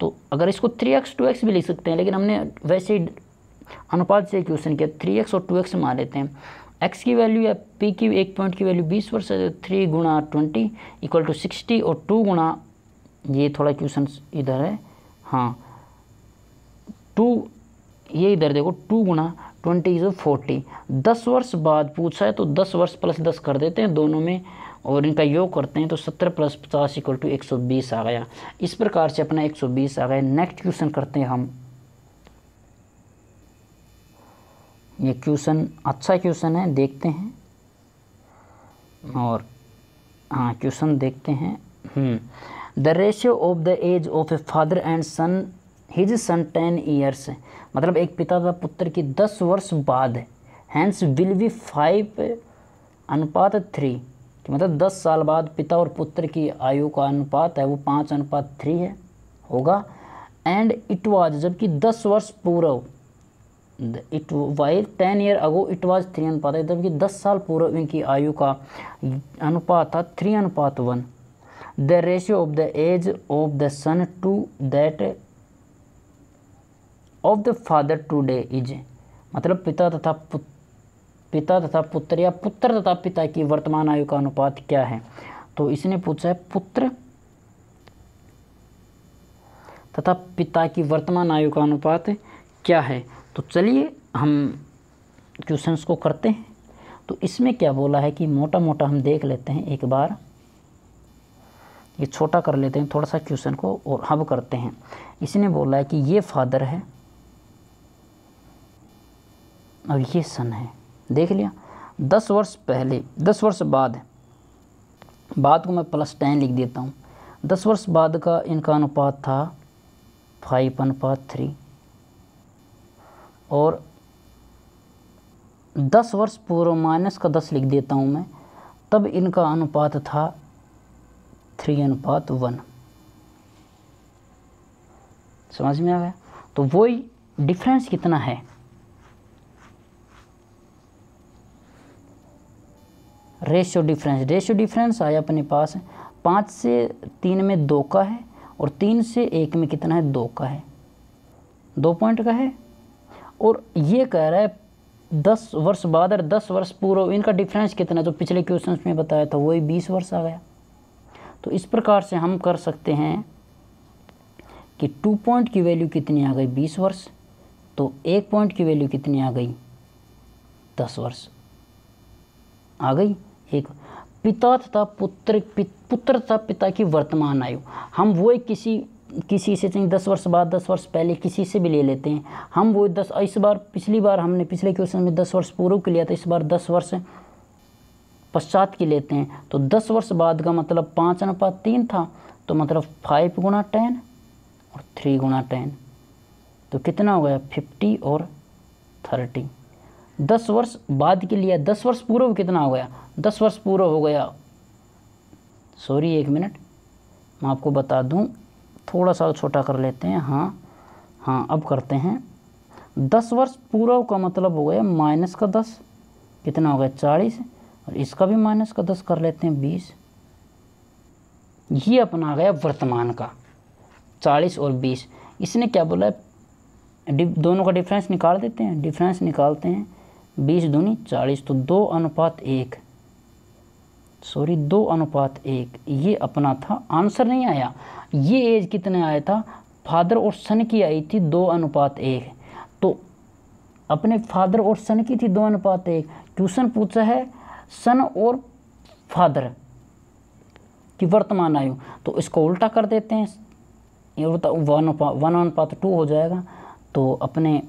तो अगर इसको थ्री एक्स टू एक्स भी लिख सकते हैं लेकिन हमने वैसे ही अनुपात से क्वेश्चन किया थ्री एक्स और टू एक्स मान लेते हैं एक्स की वैल्यू या पी की एक पॉइंट की वैल्यू बीस वर्ष थ्री गुणा ट्वेंटी इक्वल टू सिक्सटी और टू गुणा ये थोड़ा क्वेश्चन इधर है हाँ टू ये इधर देखो टू गुणा ट्वेंटी इज फोर्टी दस वर्ष बाद पूछा है तो दस वर्ष प्लस दस कर देते हैं दोनों में और इनका योग करते हैं तो सत्तर प्लस पचास इक्वल टू एक सौ बीस आ गया इस प्रकार से अपना एक सौ बीस आ गया नेक्स्ट क्वेश्चन करते हैं हम ये क्वेश्चन अच्छा क्वेश्चन है देखते हैं और हाँ क्वेश्चन देखते हैं the ratio of the age of a father and son his son ten years मतलब एक पिता तथा पुत्र की दस वर्ष बाद हैंस विल बी फाइव अनुपात थ्री कि मतलब दस साल बाद पिता और पुत्र की आयु का अनुपात है वो पाँच अनुपात थ्री है होगा एंड इट वॉज जबकि दस वर्ष पूर्व it was ten year ago it was three अनुपात है जबकि दस साल पूर्व इनकी आयु का अनुपात था थ्री अनुपात one the ratio of the age of the son to that of the father today is मतलब पिता तथा पिता तथा पुत्र या पुत्र तथा पिता की वर्तमान आयु का अनुपात क्या है तो इसने पूछा है पुत्र तथा पिता की वर्तमान आयु का अनुपात क्या है तो चलिए हम क्वेश्चंस को करते हैं तो इसमें क्या बोला है कि मोटा मोटा हम देख लेते हैं एक बार ये छोटा कर लेते हैं थोड़ा सा क्वेश्चन को और हब करते हैं इसने बोला है कि ये फादर है और ये सन है देख लिया दस वर्ष पहले दस वर्ष बाद बाद को मैं प्लस टेन लिख देता हूँ दस वर्ष बाद का इनका अनुपात था फाइव अनुपात थ्री और दस वर्ष पूर्व माइनस का दस लिख देता हूँ मैं तब इनका अनुपात था थ्री अनुपात वन समझ में आ गया तो वही डिफरेंस कितना है रेशियो डिफरेंस रेशियो डिफरेंस आया अपने पास पाँच से तीन में दो का है और तीन से एक में कितना है दो का है दो पॉइंट का है और ये कह रहा है दस वर्ष बाद और दस वर्ष पूर्व इनका डिफरेंस कितना जो पिछले क्वेश्चन में बताया था वही बीस वर्ष आ गया तो इस प्रकार से हम कर सकते हैं कि टू पॉइंट की वैल्यू कितनी आ गई बीस वर्ष तो एक पॉइंट की वैल्यू कितनी आ गई दस वर्ष आ गई एक पिता तथा पुत्र पुत्र तथा पिता की वर्तमान आयु हम वो किसी किसी से चाहिए दस वर्ष बाद दस वर्ष पहले किसी से भी ले लेते हैं हम वो दस इस बार पिछली बार हमने पिछले क्वेश्चन में दस वर्ष पूर्व के लिया था इस बार दस वर्ष पश्चात की लेते हैं तो दस वर्ष बाद का मतलब पाँच अनुपात तीन था तो मतलब फाइव गुना टेन और थ्री गुना टेन तो कितना हो गया फिफ्टी और थर्टी दस वर्ष बाद के लिए दस वर्ष पूर्व कितना हो गया दस वर्ष पूर्व हो गया सॉरी एक मिनट मैं आपको बता दूं थोड़ा सा छोटा कर लेते हैं हाँ हाँ अब करते हैं दस वर्ष पूर्व का मतलब हो गया माइनस का दस कितना हो गया चालीस और इसका भी माइनस का दस कर लेते हैं बीस ये अपना आ गया वर्तमान का चालीस और बीस इसने क्या बोला है दोनों का डिफरेंस निकाल देते हैं डिफरेंस निकालते हैं बीस दूनी चालीस तो दो अनुपात एक सॉरी दो अनुपात एक ये अपना था आंसर नहीं आया ये एज कितने आया था फादर और सन की आई थी दो अनुपात एक तो अपने फादर और सन की थी दो अनुपात एक ट्यूशन पूछा है सन और फादर की वर्तमान आयु तो इसको उल्टा कर देते हैं वन अनुपात वन अनुपात टू हो जाएगा तो अपने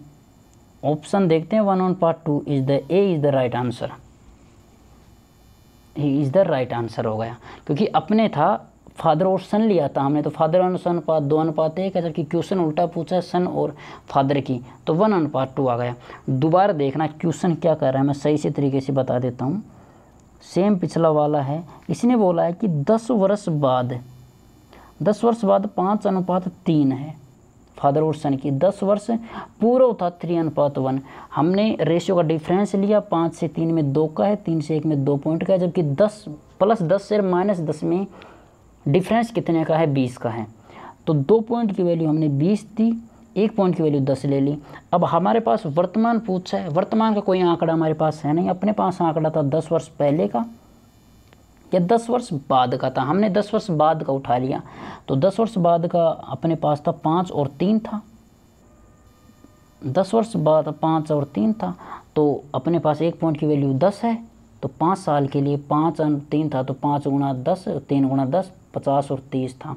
ऑप्शन देखते हैं one on part two is the A is the right answer ही इज़ द राइट आंसर हो गया क्योंकि अपने था फादर और सन लिया था हमने तो फादर और सन अनुपात दो अनुपात एक है जबकि क्वेश्चन उल्टा पूछा सन और फादर की तो वन अनुपात टू आ गया दोबारा देखना क्वेश्चन क्या कर रहा है मैं सही से तरीके से बता देता हूँ सेम पिछला वाला है इसने बोला है कि दस वर्ष बाद दस वर्ष बाद पाँच अनुपात तीन है फादर और सन की दस वर्ष पूर्व था थ्री अनुपात वन हमने रेशियो का डिफरेंस लिया पाँच से तीन में दो का है तीन से एक में दो पॉइंट का है जबकि दस प्लस दस से माइनस दस में डिफरेंस कितने का है बीस का है तो दो पॉइंट की वैल्यू हमने बीस दी एक पॉइंट की वैल्यू दस ले ली अब हमारे पास वर्तमान पूछा है वर्तमान का कोई आंकड़ा हमारे पास है नहीं अपने पास आंकड़ा था दस वर्ष पहले का या दस वर्ष बाद का था हमने दस वर्ष बाद का उठा लिया तो दस वर्ष बाद का अपने पास था पाँच और तीन था दस वर्ष बाद पाँच और तीन था तो अपने पास एक पॉइंट की वैल्यू दस है तो पाँच साल के लिए पाँच तीन था तो पाँच गुणा दस तीन गुणा दस पचास और तीस था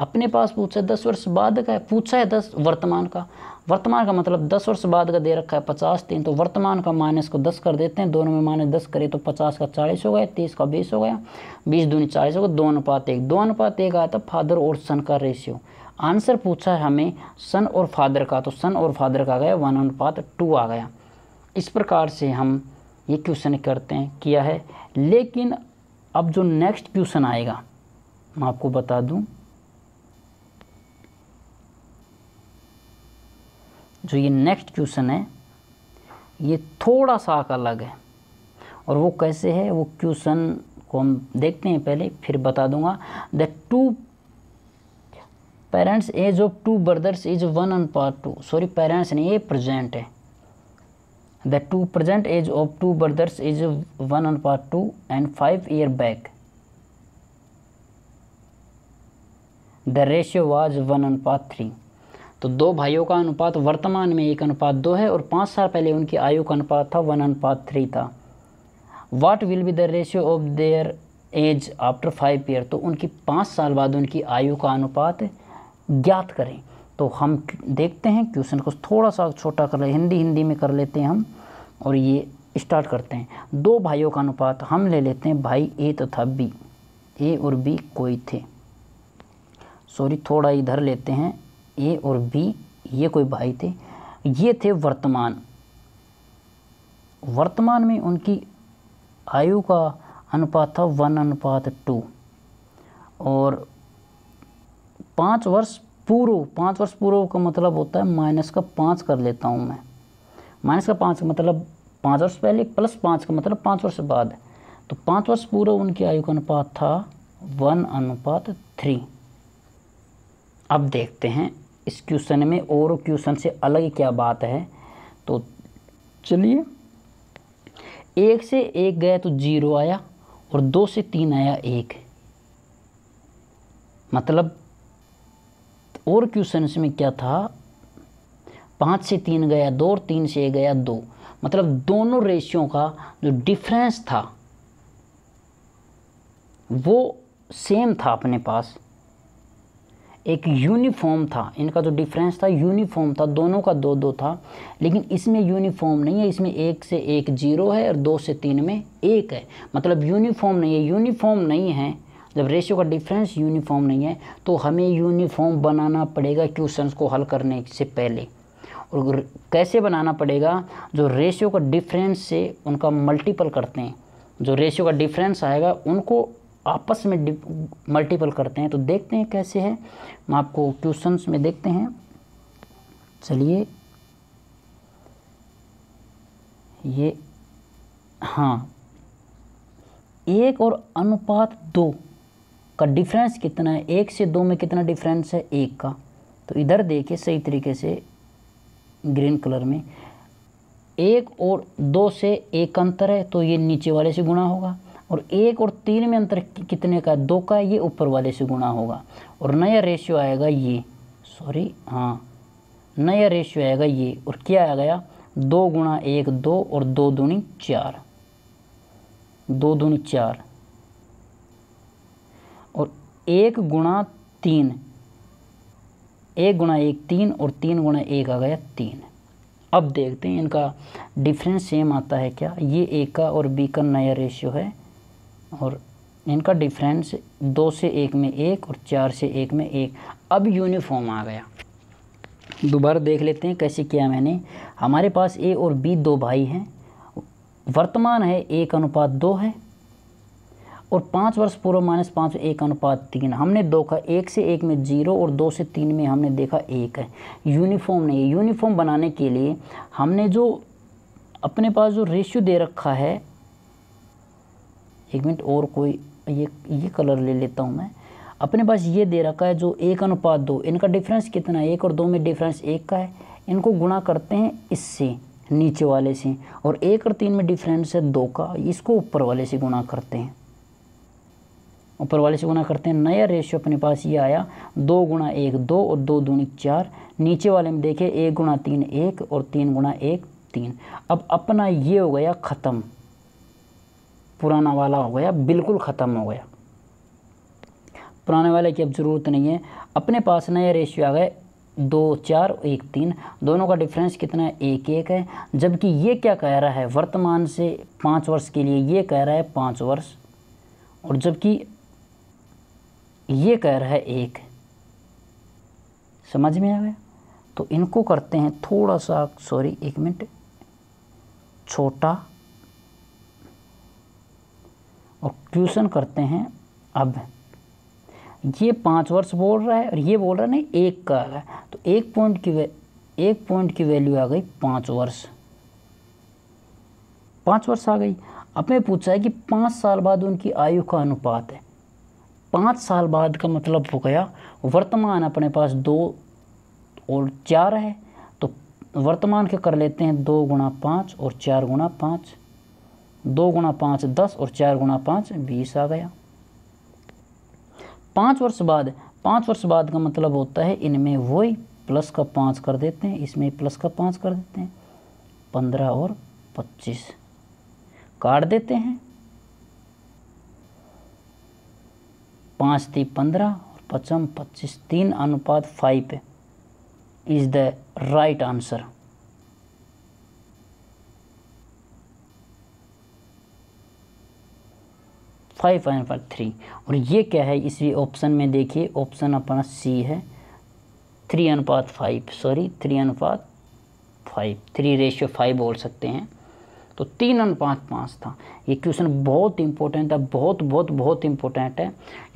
अपने पास पूछा है दस वर्ष बाद का है पूछा है दस वर्तमान का वर्तमान का मतलब दस वर्ष बाद का दे रखा है पचास तीन तो वर्तमान का माइनस को दस कर देते हैं दोनों में माइनस दस करें तो पचास का चालीस हो गया तीस का बीस हो गया बीस दूनी चालीस हो गया दो अनुपात एक दो अनुपात एक आया था फादर और सन का रेशियो आंसर पूछा है हमें सन और फादर का तो सन और फादर का गया वन अनुपात टू आ गया इस प्रकार से हम ये क्वेश्चन करते हैं किया है लेकिन अब जो नेक्स्ट क्वेश्चन आएगा मैं आपको बता दूं जो ये नेक्स्ट क्वेश्चन है ये थोड़ा सा अलग है और वो कैसे है वो क्वेश्चन को हम देखते हैं पहले फिर बता दूंगा the two parents age of two brothers is one and part two sorry parents नहीं ये प्रेजेंट है the two present age of two brothers is one and part two and five year back the ratio was one and part three तो दो भाइयों का अनुपात वर्तमान में एक अनुपात दो है और पाँच साल पहले उनकी आयु का अनुपात था वन अनुपात थ्री था what will be the ratio of their age after five year तो उनकी पाँच साल बाद उनकी आयु का अनुपात ज्ञात करें तो हम देखते हैं क्वेश्चन को थोड़ा सा छोटा कर ले हिंदी हिंदी में कर लेते हैं हम और ये स्टार्ट करते हैं दो भाइयों का अनुपात हम ले लेते हैं भाई ए तथा बी ए और बी कोई थे सॉरी थोड़ा इधर लेते हैं ए और बी ये कोई भाई थे ये थे वर्तमान वर्तमान में उनकी आयु का अनुपात था वन अनुपात टू और पाँच वर्ष पूर्व पाँच वर्ष पूर्व का मतलब होता है माइनस का पाँच कर लेता हूँ मैं माइनस का पाँच का मतलब पाँच वर्ष पहले प्लस पाँच का मतलब पाँच वर्ष बाद तो पाँच वर्ष पूर्व उनकी आयु का अनुपात था वन अनुपात थ्री अब देखते हैं इस क्वेश्चन में और क्वेश्चन से अलग क्या बात है तो चलिए एक से एक गया तो जीरो आया और दो से तीन आया एक मतलब और क्वेश्चन में क्या था पाँच से तीन गया दो और तीन से गया दो मतलब दोनों रेशियो का जो डिफरेंस था वो सेम था अपने पास एक यूनिफॉर्म था इनका जो डिफरेंस था यूनिफॉर्म था दोनों का दो दो था लेकिन इसमें यूनिफॉर्म नहीं है इसमें एक से एक जीरो है और दो से तीन में एक है मतलब यूनिफॉर्म नहीं है यूनिफॉर्म नहीं है जब रेशियो का डिफरेंस यूनिफॉर्म नहीं है तो हमें यूनिफॉर्म बनाना पड़ेगा क्वेश्चन को हल करने से पहले और कैसे बनाना पड़ेगा जो रेशियो का डिफरेंस से उनका मल्टीपल करते हैं जो रेशियो का डिफरेंस आएगा उनको आपस में मल्टीपल करते हैं तो देखते हैं कैसे है हम आपको क्वेश्चंस में देखते हैं चलिए ये हाँ एक और अनुपात दो का डिफरेंस कितना है एक से दो में कितना डिफरेंस है एक का तो इधर देखिए सही तरीके से ग्रीन कलर में एक और दो से एक अंतर है तो ये नीचे वाले से गुणा होगा और एक और तीन में अंतर कितने का है दो का ये ऊपर वाले से गुणा होगा और नया रेशियो आएगा ये सॉरी हाँ नया रेशियो आएगा ये और क्या आ गया दो गुणा एक दो और दो दूनी चार दो दूनी चार और एक गुणा तीन एक गुणा एक तीन और तीन गुणा एक आ गया तीन अब देखते हैं इनका डिफरेंस सेम आता है क्या ये ए का और बी का नया रेशियो है और इनका डिफरेंस दो से एक में एक और चार से एक में एक अब यूनिफॉर्म आ गया दोबारा देख लेते हैं कैसे किया मैंने हमारे पास ए और बी दो भाई हैं वर्तमान है एक अनुपात दो है और पाँच वर्ष पूर्व माइनस पाँच एक अनुपात तीन हमने दो का एक से एक में जीरो और दो से तीन में हमने देखा एक है यूनिफॉर्म नहीं है यूनिफॉर्म बनाने के लिए हमने जो अपने पास जो रेशियो दे रखा है एक मिनट और कोई ये ये कलर ले लेता हूँ मैं अपने पास ये दे रखा है जो एक अनुपात दो इनका डिफरेंस कितना है एक और दो में डिफरेंस एक का है इनको गुणा करते हैं इससे नीचे वाले से और एक और तीन में डिफरेंस है दो का इसको ऊपर वाले से गुणा करते हैं ऊपर वाले से गुना करते हैं नया रेशियो अपने पास ये आया दो गुणा एक दो और दो दूनी चार नीचे वाले में देखे एक गुणा तीन एक और तीन गुणा एक तीन अब अपना ये हो गया ख़त्म पुराना वाला हो गया बिल्कुल ख़त्म हो गया पुराने वाले की अब ज़रूरत नहीं है अपने पास नया रेशियो आ गए दो चार एक तीन दोनों का डिफरेंस कितना है एक एक है जबकि ये क्या कह रहा है वर्तमान से पाँच वर्ष के लिए ये कह रहा है पाँच वर्ष और जबकि ये कह रहा है एक समझ में आ गया तो इनको करते हैं थोड़ा सा सॉरी एक मिनट छोटा और ट्यूशन करते हैं अब ये पाँच वर्ष बोल रहा है और ये बोल रहा है नहीं एक का आ रहा है तो एक पॉइंट की वे, एक पॉइंट की वैल्यू आ गई पाँच वर्ष पाँच वर्ष आ गई अब मैं पूछा है कि पाँच साल बाद उनकी आयु का अनुपात है पाँच साल बाद का मतलब हो गया वर्तमान अपने पास दो और चार है तो वर्तमान के कर लेते हैं दो गुणा पाँच और चार गुणा पाँच दो गुणा पाँच दस और चार गुणा पाँच बीस आ गया पाँच वर्ष बाद पाँच वर्ष बाद का मतलब होता है इनमें वही प्लस का पाँच कर देते हैं इसमें प्लस का पाँच कर देते हैं पंद्रह और पच्चीस काट देते हैं पाँच थी पंद्रह और पचम पच्चीस तीन अनुपात five is the right answer five यहाँ पर थ्री और ये क्या है इसी ऑप्शन में देखिए ऑप्शन अपना सी है थ्री अनुपात फाइव सॉरी थ्री अनुपात फाइव थ्री रेशियो फाइव बोल सकते हैं तो तीन अनुपात पाँच था ये क्वेश्चन बहुत इंपॉर्टेंट है बहुत बहुत बहुत इंपॉर्टेंट है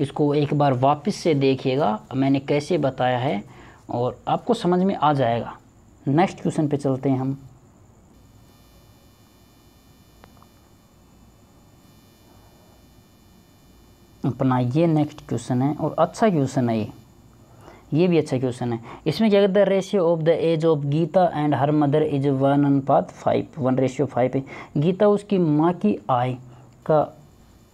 इसको एक बार वापस से देखिएगा मैंने कैसे बताया है और आपको समझ में आ जाएगा नेक्स्ट क्वेश्चन पे चलते हैं हम अपना ये नेक्स्ट क्वेश्चन है और अच्छा क्वेश्चन है ये ये भी अच्छा क्वेश्चन है इसमें क्या कहता है ratio of the age of Geeta and her mother is one अनुपात फाइव वन रेशियो फाइव है गीता उसकी माँ की आय का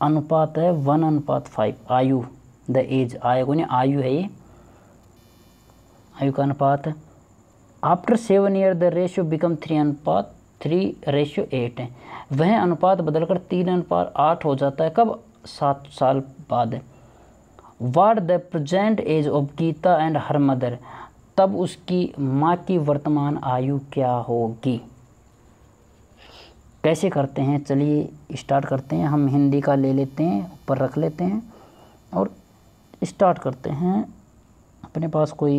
अनुपात है वन अनुपात फाइव आयु द एज आय को नहीं आयु है ये आयु का अनुपात है after seven year the ratio become three अनुपात थ्री रेशियो एट है वह अनुपात बदलकर तीन अनुपात आठ हो जाता है कब सात साल बाद what the present age of Geeta and her mother तब उसकी माँ की वर्तमान आयु क्या होगी कैसे करते हैं चलिए स्टार्ट करते हैं हम हिंदी का ले लेते हैं ऊपर रख लेते हैं और स्टार्ट करते हैं अपने पास कोई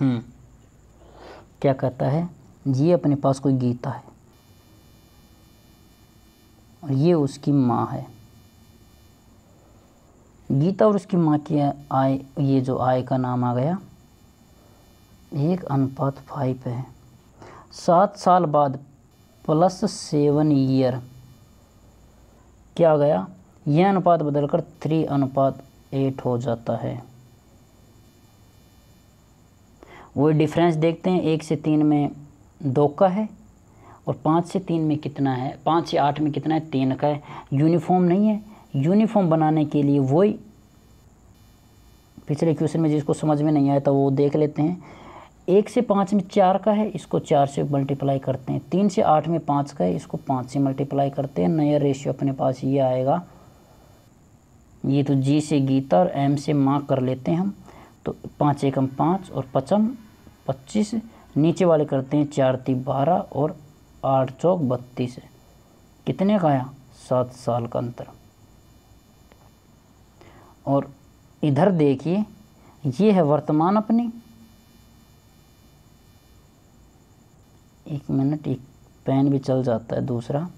हम्म क्या कहता है ये अपने पास कोई गीता है और ये उसकी माँ है गीता और उसकी माँ की आय ये जो आय का नाम आ गया एक अनुपात फाइव है सात साल बाद प्लस सेवन ईयर क्या गया यह अनुपात बदलकर थ्री अनुपात एट हो जाता है वो डिफरेंस देखते हैं एक से तीन में दो का है और पाँच से तीन में कितना है पाँच से आठ में कितना है तीन का है यूनिफॉर्म नहीं है यूनिफॉर्म बनाने के लिए वही पिछले क्वेश्चन में जिसको समझ में नहीं आया था वो देख लेते हैं एक से पाँच में चार का है इसको चार से मल्टीप्लाई करते हैं तीन से आठ में पाँच का है इसको पाँच से मल्टीप्लाई करते हैं नया रेशियो अपने पास ये आएगा ये तो जी से गीता और एम से माँ कर लेते हैं हम तो पाँच एकम पाँच और पचम पच्चीस नीचे वाले करते हैं चार ती बारह और आठ चौक बत्तीस कितने का आया सात साल का अंतर और इधर देखिए ये है वर्तमान अपनी एक मिनट एक पेन भी चल जाता है दूसरा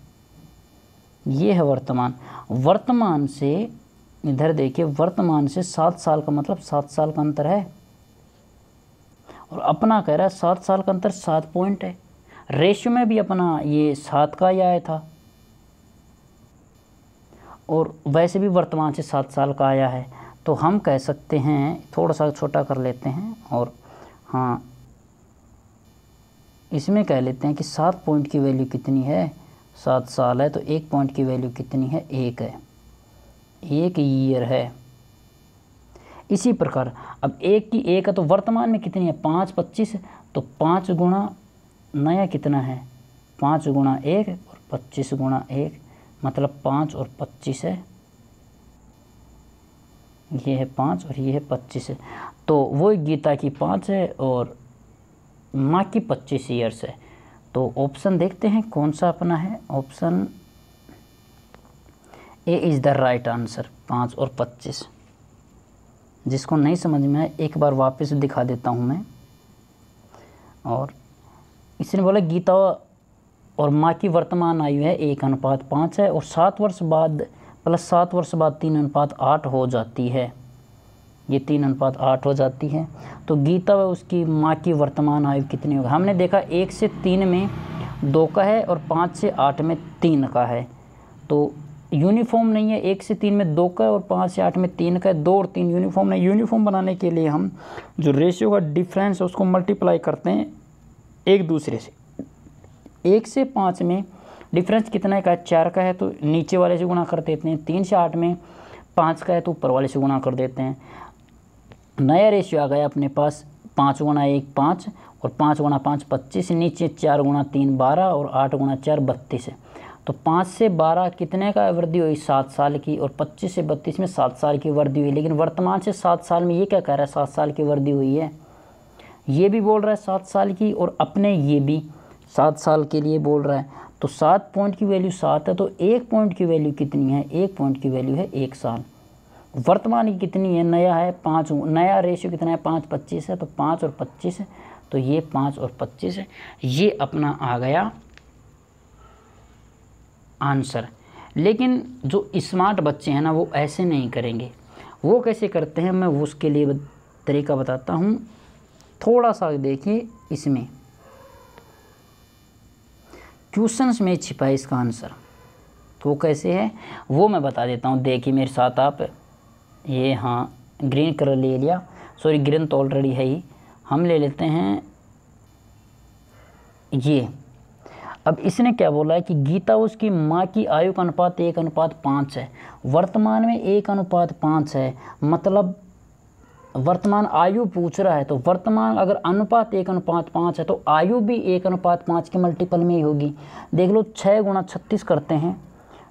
ये है वर्तमान वर्तमान से इधर देखिए वर्तमान से सात साल का मतलब सात साल का अंतर है और अपना कह रहा है सात साल का अंतर सात पॉइंट है रेशियो में भी अपना ये सात का ही आया था और वैसे भी वर्तमान से सात साल का आया है तो हम कह सकते हैं थोड़ा सा छोटा कर लेते हैं और हाँ इसमें कह लेते हैं कि सात पॉइंट की वैल्यू कितनी है सात साल है तो एक पॉइंट की वैल्यू कितनी है एक है एक ईयर है इसी प्रकार अब एक की एक है तो वर्तमान में कितनी है पाँच पच्चीस तो पाँच गुणा नया कितना है पाँच गुणा एक और पच्चीस गुणा एक मतलब पाँच और पच्चीस है ये है पाँच और ये है पच्चीस है तो वो गीता की पाँच है और माँ की पच्चीस ईयर्स है तो ऑप्शन देखते हैं कौन सा अपना है option A is the right answer पाँच और पच्चीस जिसको नहीं समझ में आए एक बार वापस दिखा देता हूँ मैं और इसने बोला गीता और माँ की वर्तमान आयु है एक अनुपात पाँच है और सात वर्ष बाद प्लस सात वर्ष बाद तीन अनुपात आठ हो जाती है ये तीन अनुपात आठ हो जाती है तो गीता व उसकी माँ की वर्तमान आयु कितनी होगी हमने देखा एक से तीन में दो का है और पाँच से आठ में तीन का है तो यूनिफॉर्म नहीं है एक से तीन में दो का है और पाँच से आठ में तीन का है दो और तीन यूनिफॉर्म नहीं यूनिफॉर्म बनाने के लिए हम जो रेशियो का डिफरेंस है उसको मल्टीप्लाई करते हैं एक दूसरे से एक से पाँच में डिफरेंस कितना का है चार का है तो नीचे वाले से गुणा कर देते हैं तीन से आठ में पाँच का है तो ऊपर वाले से गुणा कर देते हैं नया रेशियो आ गया अपने पास पाँच गुणा एक पाँच और पाँच गुणा पाँच पच्चीस नीचे चार गुणा तीन बारह और आठ गुणा चार बत्तीस है तो पाँच से बारह कितने का वृद्धि हुई सात साल की और पच्चीस से बत्तीस में सात साल की वृद्धि हुई लेकिन वर्तमान से सात साल में ये क्या कह रहा है सात साल की वृद्धि हुई है ये भी बोल रहा है सात साल की और अपने ये भी सात साल के लिए बोल रहा है तो सात पॉइंट की वैल्यू सात है तो एक पॉइंट की वैल्यू कितनी है एक पॉइंट की वैल्यू है एक साल वर्तमान की कितनी है नया है पाँच नया रेशियो कितना है पाँच पच्चीस है तो पाँच और पच्चीस है तो ये पाँच और पच्चीस है ये अपना आ गया आंसर लेकिन जो स्मार्ट बच्चे हैं ना वो ऐसे नहीं करेंगे वो कैसे करते हैं मैं उसके लिए तरीका बताता हूँ थोड़ा सा देखिए इसमें क्वेश्चंस में छिपा है इसका आंसर तो वो कैसे है वो मैं बता देता हूँ देखिए मेरे साथ आप ये हाँ ग्रीन कलर ले लिया सॉरी ग्रीन तो ऑलरेडी है ही हम ले लेते हैं ये अब इसने क्या बोला है कि गीता उसकी माँ की आयु का अनुपात एक अनुपात पाँच है वर्तमान में एक अनुपात पाँच है मतलब वर्तमान आयु पूछ रहा है तो वर्तमान अगर अनुपात एक अनुपात पाँच है तो आयु भी एक अनुपात पाँच के मल्टीपल में ही होगी देख लो छः गुणा छत्तीस करते हैं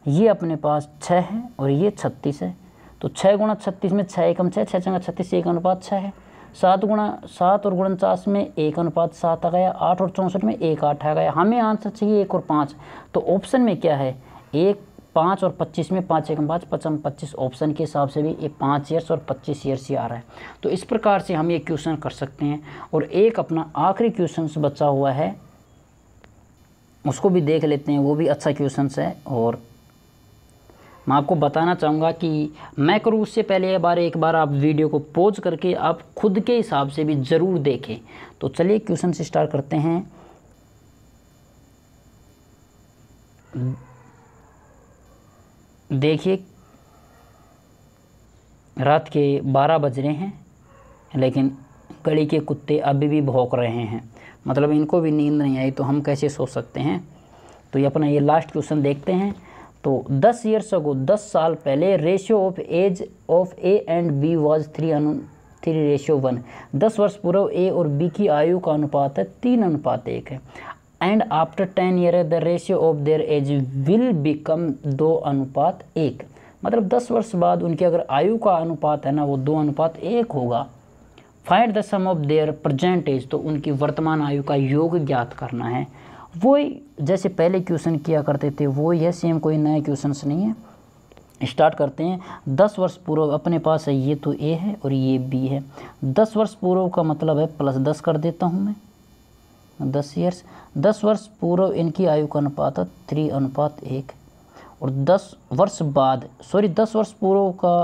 ये अपने पास छः है और ये छत्तीस है तो छः गुणा छत्तीस में छः एकम छः छः चंगा छत्तीस एक अनुपात छः है सात गुणा सात और उनचास में एक अनुपात सात आ गया आठ और चौंसठ में एक आठ आ गया हमें आंसर चाहिए एक और पाँच तो ऑप्शन में क्या है एक पाँच और पच्चीस में पाँच एकम पाँच पचम पच्चीस ऑप्शन के हिसाब से भी ये पाँच ईयर्स और पच्चीस ईयर्स ही आ रहा है तो इस प्रकार से हम ये क्वेश्चन कर सकते हैं और एक अपना आखिरी क्वेश्चन बचा हुआ है उसको भी देख लेते हैं वो भी अच्छा क्वेश्चन है और मैं आपको बताना चाहूँगा कि मैं करूँ उससे पहले बार एक बार आप वीडियो को पोज करके आप खुद के हिसाब से भी ज़रूर देखें तो चलिए क्वेश्चन स्टार्ट करते हैं देखिए रात के बारह बज रहे हैं लेकिन गली के कुत्ते अभी भी भौंक रहे हैं मतलब इनको भी नींद नहीं आई तो हम कैसे सो सकते हैं तो ये अपना ये लास्ट क्वेश्चन देखते हैं तो 10 ईयर्स अगो 10 साल पहले ratio of age of A and B was three अनु थ्री रेशियो वन दस वर्ष पूर्व ए और बी की आयु का अनुपात है तीन अनुपात एक है and after ten year the ratio of their age will become दो अनुपात एक मतलब दस वर्ष बाद उनकी अगर आयु का अनुपात है ना वो दो अनुपात एक होगा find the sum of their present age तो उनकी वर्तमान आयु का योग ज्ञात करना है वो जैसे पहले क्वेश्चन किया करते थे वो यह सेम कोई नए क्वेश्चन नहीं है स्टार्ट करते हैं दस वर्ष पूर्व अपने पास है ये तो ए है और ये बी है दस वर्ष पूर्व का मतलब है प्लस दस कर देता हूँ मैं दस ईयर्स दस वर्ष पूर्व इनकी आयु का अनुपात है थ्री अनुपात एक और दस वर्ष बाद सॉरी दस वर्ष पूर्व का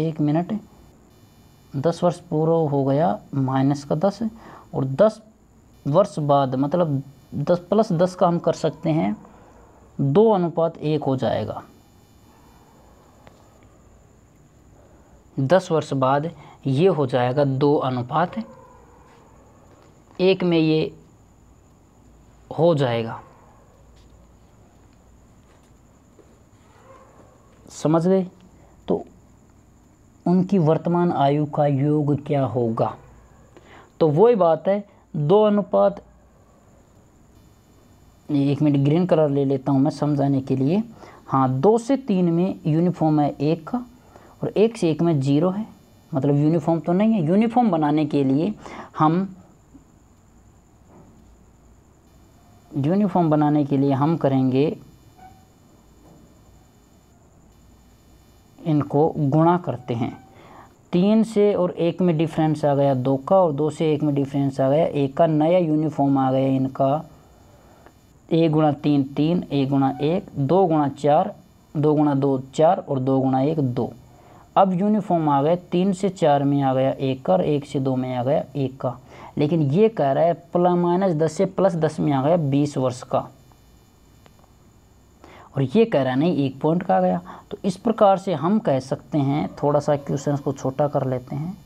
एक मिनट दस वर्ष पूर्व हो गया माइनस का दस और दस वर्ष बाद मतलब दस प्लस दस का हम कर सकते हैं दो अनुपात एक हो जाएगा दस वर्ष बाद ये हो जाएगा दो अनुपात एक में ये हो जाएगा समझ गए तो उनकी वर्तमान आयु का योग क्या होगा तो वही बात है दो अनुपात एक मिनट ग्रीन कलर ले लेता हूँ मैं समझाने के लिए हाँ दो से तीन में यूनिफॉर्म है एक का और एक से एक में जीरो है मतलब यूनिफॉर्म तो नहीं है यूनिफॉर्म बनाने के लिए हम यूनिफॉर्म बनाने के लिए हम करेंगे इनको गुणा करते हैं तीन से और एक में डिफरेंस आ गया दो का और दो से एक में डिफरेंस आ गया एक का नया यूनिफॉर्म आ गया इनका एक गुणा तीन तीन एक गुणा एक दो गुणा चार दो गुणा दो चार और दो गुणा एक दो अब यूनिफॉर्म आ गए तीन से चार में आ गया एक का और एक से दो में आ गया एक का लेकिन ये कह रहा है प्लस माइनस दस से प्लस दस में आ गया बीस वर्ष का और ये कह रहा नहीं एक पॉइंट का आ गया तो इस प्रकार से हम कह सकते हैं थोड़ा सा क्वेश्चन को छोटा कर लेते हैं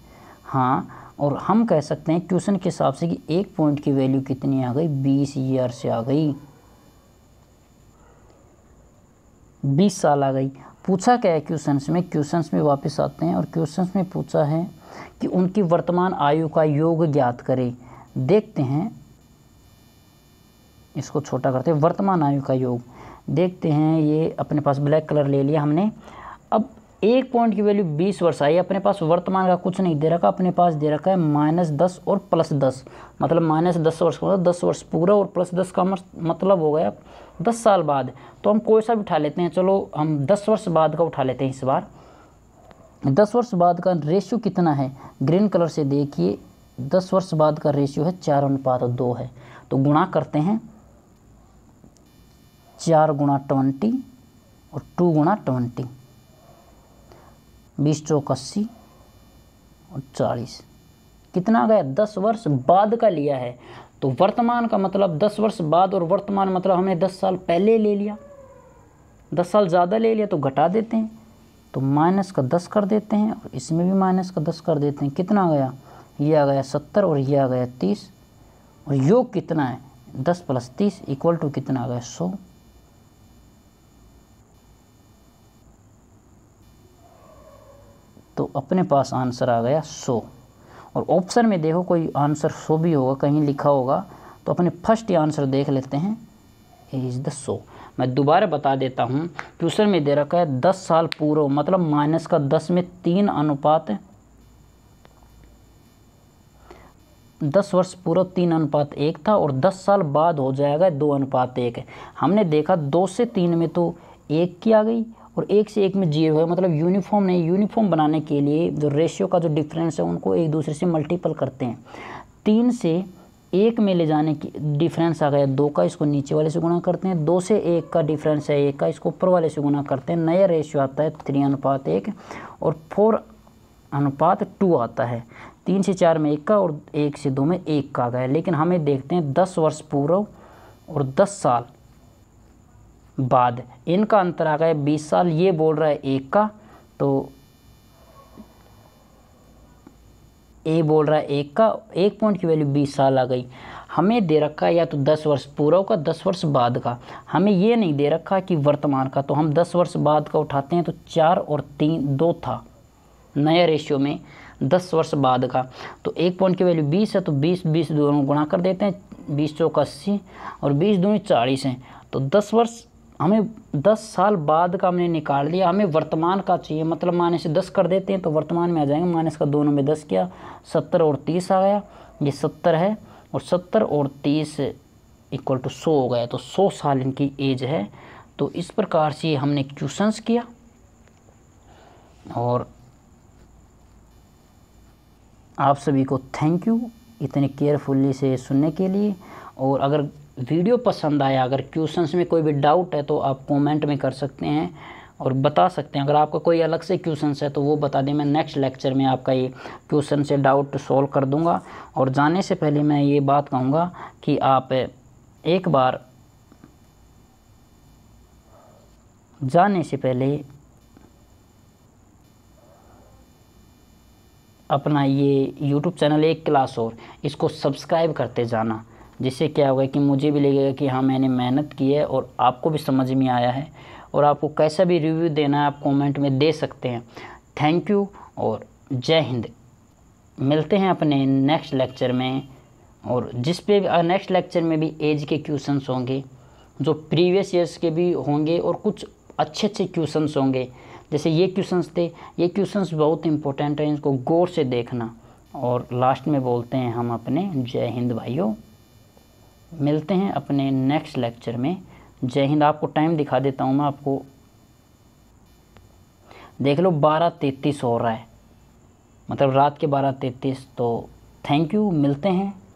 हाँ और हम कह सकते हैं क्वेश्चन के हिसाब से कि एक पॉइंट की वैल्यू कितनी आ गई बीस ईयर से आ गई बीस साल आ गई पूछा क्या है क्वेश्चन में क्वेश्चन में वापस आते हैं और क्वेश्चन में पूछा है कि उनकी वर्तमान आयु का योग ज्ञात करें देखते हैं इसको छोटा करते हैं वर्तमान आयु का योग देखते हैं ये अपने पास ब्लैक कलर ले लिया हमने अब एक पॉइंट की वैल्यू बीस वर्ष आई अपने पास वर्तमान का कुछ नहीं दे रखा अपने पास दे रखा है माइनस दस और प्लस दस मतलब माइनस दस वर्ष का मतलब दस वर्ष पूरा और प्लस दस का मतलब हो गया दस साल बाद तो हम कोई सा भी उठा लेते हैं चलो हम दस वर्ष बाद का उठा लेते हैं इस बार दस वर्ष बाद का रेशियो कितना है ग्रीन कलर से देखिए दस वर्ष बाद का रेशियो है चार अनुपात दो है तो गुणा करते हैं चार गुणा ट्वेंटी और टू गुणा ट्वेंटी बीस चौक अस्सी और चालीस कितना गया दस वर्ष बाद का लिया है तो वर्तमान का मतलब दस वर्ष बाद और वर्तमान मतलब हमने दस साल पहले ले लिया दस साल ज़्यादा ले लिया तो घटा देते हैं तो माइनस का दस कर देते हैं और इसमें भी माइनस का दस कर देते हैं कितना आ गया ये आ गया सत्तर और ये आ गया तीस और योग कितना है दस प्लस तीस इक्वल टू कितना आ गया सौ तो अपने पास आंसर आ गया सौ और ऑप्शन में देखो कोई आंसर सो भी होगा कहीं लिखा होगा तो अपने फर्स्ट आंसर देख लेते हैं इज द सो मैं दोबारा बता देता हूँ क्वेश्चन में दे रखा है दस साल पूर्व मतलब माइनस का दस में तीन अनुपात दस वर्ष पूर्व तीन अनुपात एक था और दस साल बाद हो जाएगा दो अनुपात एक है हमने देखा दो से तीन में तो एक की आ गई और एक से एक में जीरो है मतलब यूनिफॉर्म नहीं यूनिफॉर्म बनाने के लिए जो रेशियो का जो डिफरेंस है उनको एक दूसरे से मल्टीपल करते हैं तीन से एक में ले जाने की डिफरेंस आ गया दो का इसको नीचे वाले से गुणा करते हैं दो से एक का डिफरेंस है एक का इसको ऊपर वाले से गुणा करते हैं नया रेशियो आता है थ्री अनुपात एक और फोर अनुपात टू आता है तीन से चार में एक का और एक से दो में एक का आ गया लेकिन हमें देखते हैं दस वर्ष पूर्व और दस साल बाद इनका अंतर आ गया बीस साल ये बोल रहा है एक का तो ए बोल रहा है एक का एक पॉइंट की वैल्यू बीस साल आ गई हमें दे रखा है या तो दस वर्ष पूर्व का दस वर्ष बाद का हमें ये नहीं दे रखा कि वर्तमान का तो हम दस वर्ष बाद का उठाते हैं तो चार और तीन दो था नया रेशियो में दस वर्ष बाद का तो एक पॉइंट की वैल्यू बीस है तो बीस बीस दोनों गुणा कर देते हैं बीस चौक अस्सी और बीस दूनी चालीस हैं तो दस वर्ष हमें दस साल बाद का हमने निकाल लिया हमें वर्तमान का चाहिए मतलब माइनस दस कर देते हैं तो वर्तमान में आ जाएंगे माइनस का दोनों में दस किया सत्तर और तीस आ गया ये सत्तर है और सत्तर और तीस इक्वल टू सौ हो गया तो सौ साल इनकी एज है तो इस प्रकार से हमने क्यूशंस किया और आप सभी को थैंक यू इतने केयरफुल्ली से सुनने के लिए और अगर वीडियो पसंद आया अगर क्वेश्चन में कोई भी डाउट है तो आप कमेंट में कर सकते हैं और बता सकते हैं अगर आपका कोई अलग से क्वेश्चन है तो वो बता दें मैं नेक्स्ट लेक्चर में आपका ये क्वेश्चन से डाउट सॉल्व कर दूंगा और जाने से पहले मैं ये बात कहूँगा कि आप एक बार जाने से पहले अपना ये यूट्यूब चैनल एक क्लास और इसको सब्सक्राइब करते जाना जिससे क्या होगा कि मुझे भी लगेगा कि हाँ मैंने मेहनत की है और आपको भी समझ में आया है और आपको कैसा भी रिव्यू देना है आप कमेंट में दे सकते हैं थैंक यू और जय हिंद मिलते हैं अपने नेक्स्ट लेक्चर में और जिस पे नेक्स्ट लेक्चर में भी एज के क्वेश्चंस होंगे जो प्रीवियस ईयर्स के भी होंगे और कुछ अच्छे अच्छे क्वेश्चंस होंगे जैसे ये क्वेश्चंस थे ये क्वेश्चंस बहुत इंपॉर्टेंट हैं इनको गौर से देखना और लास्ट में बोलते हैं हम अपने जय हिंद भाइयों मिलते हैं अपने नेक्स्ट लेक्चर में जय हिंद आपको टाइम दिखा देता हूँ मैं आपको देख लो बारह तैंतीस हो रहा है मतलब रात के बारह तैंतीस तो थैंक यू मिलते हैं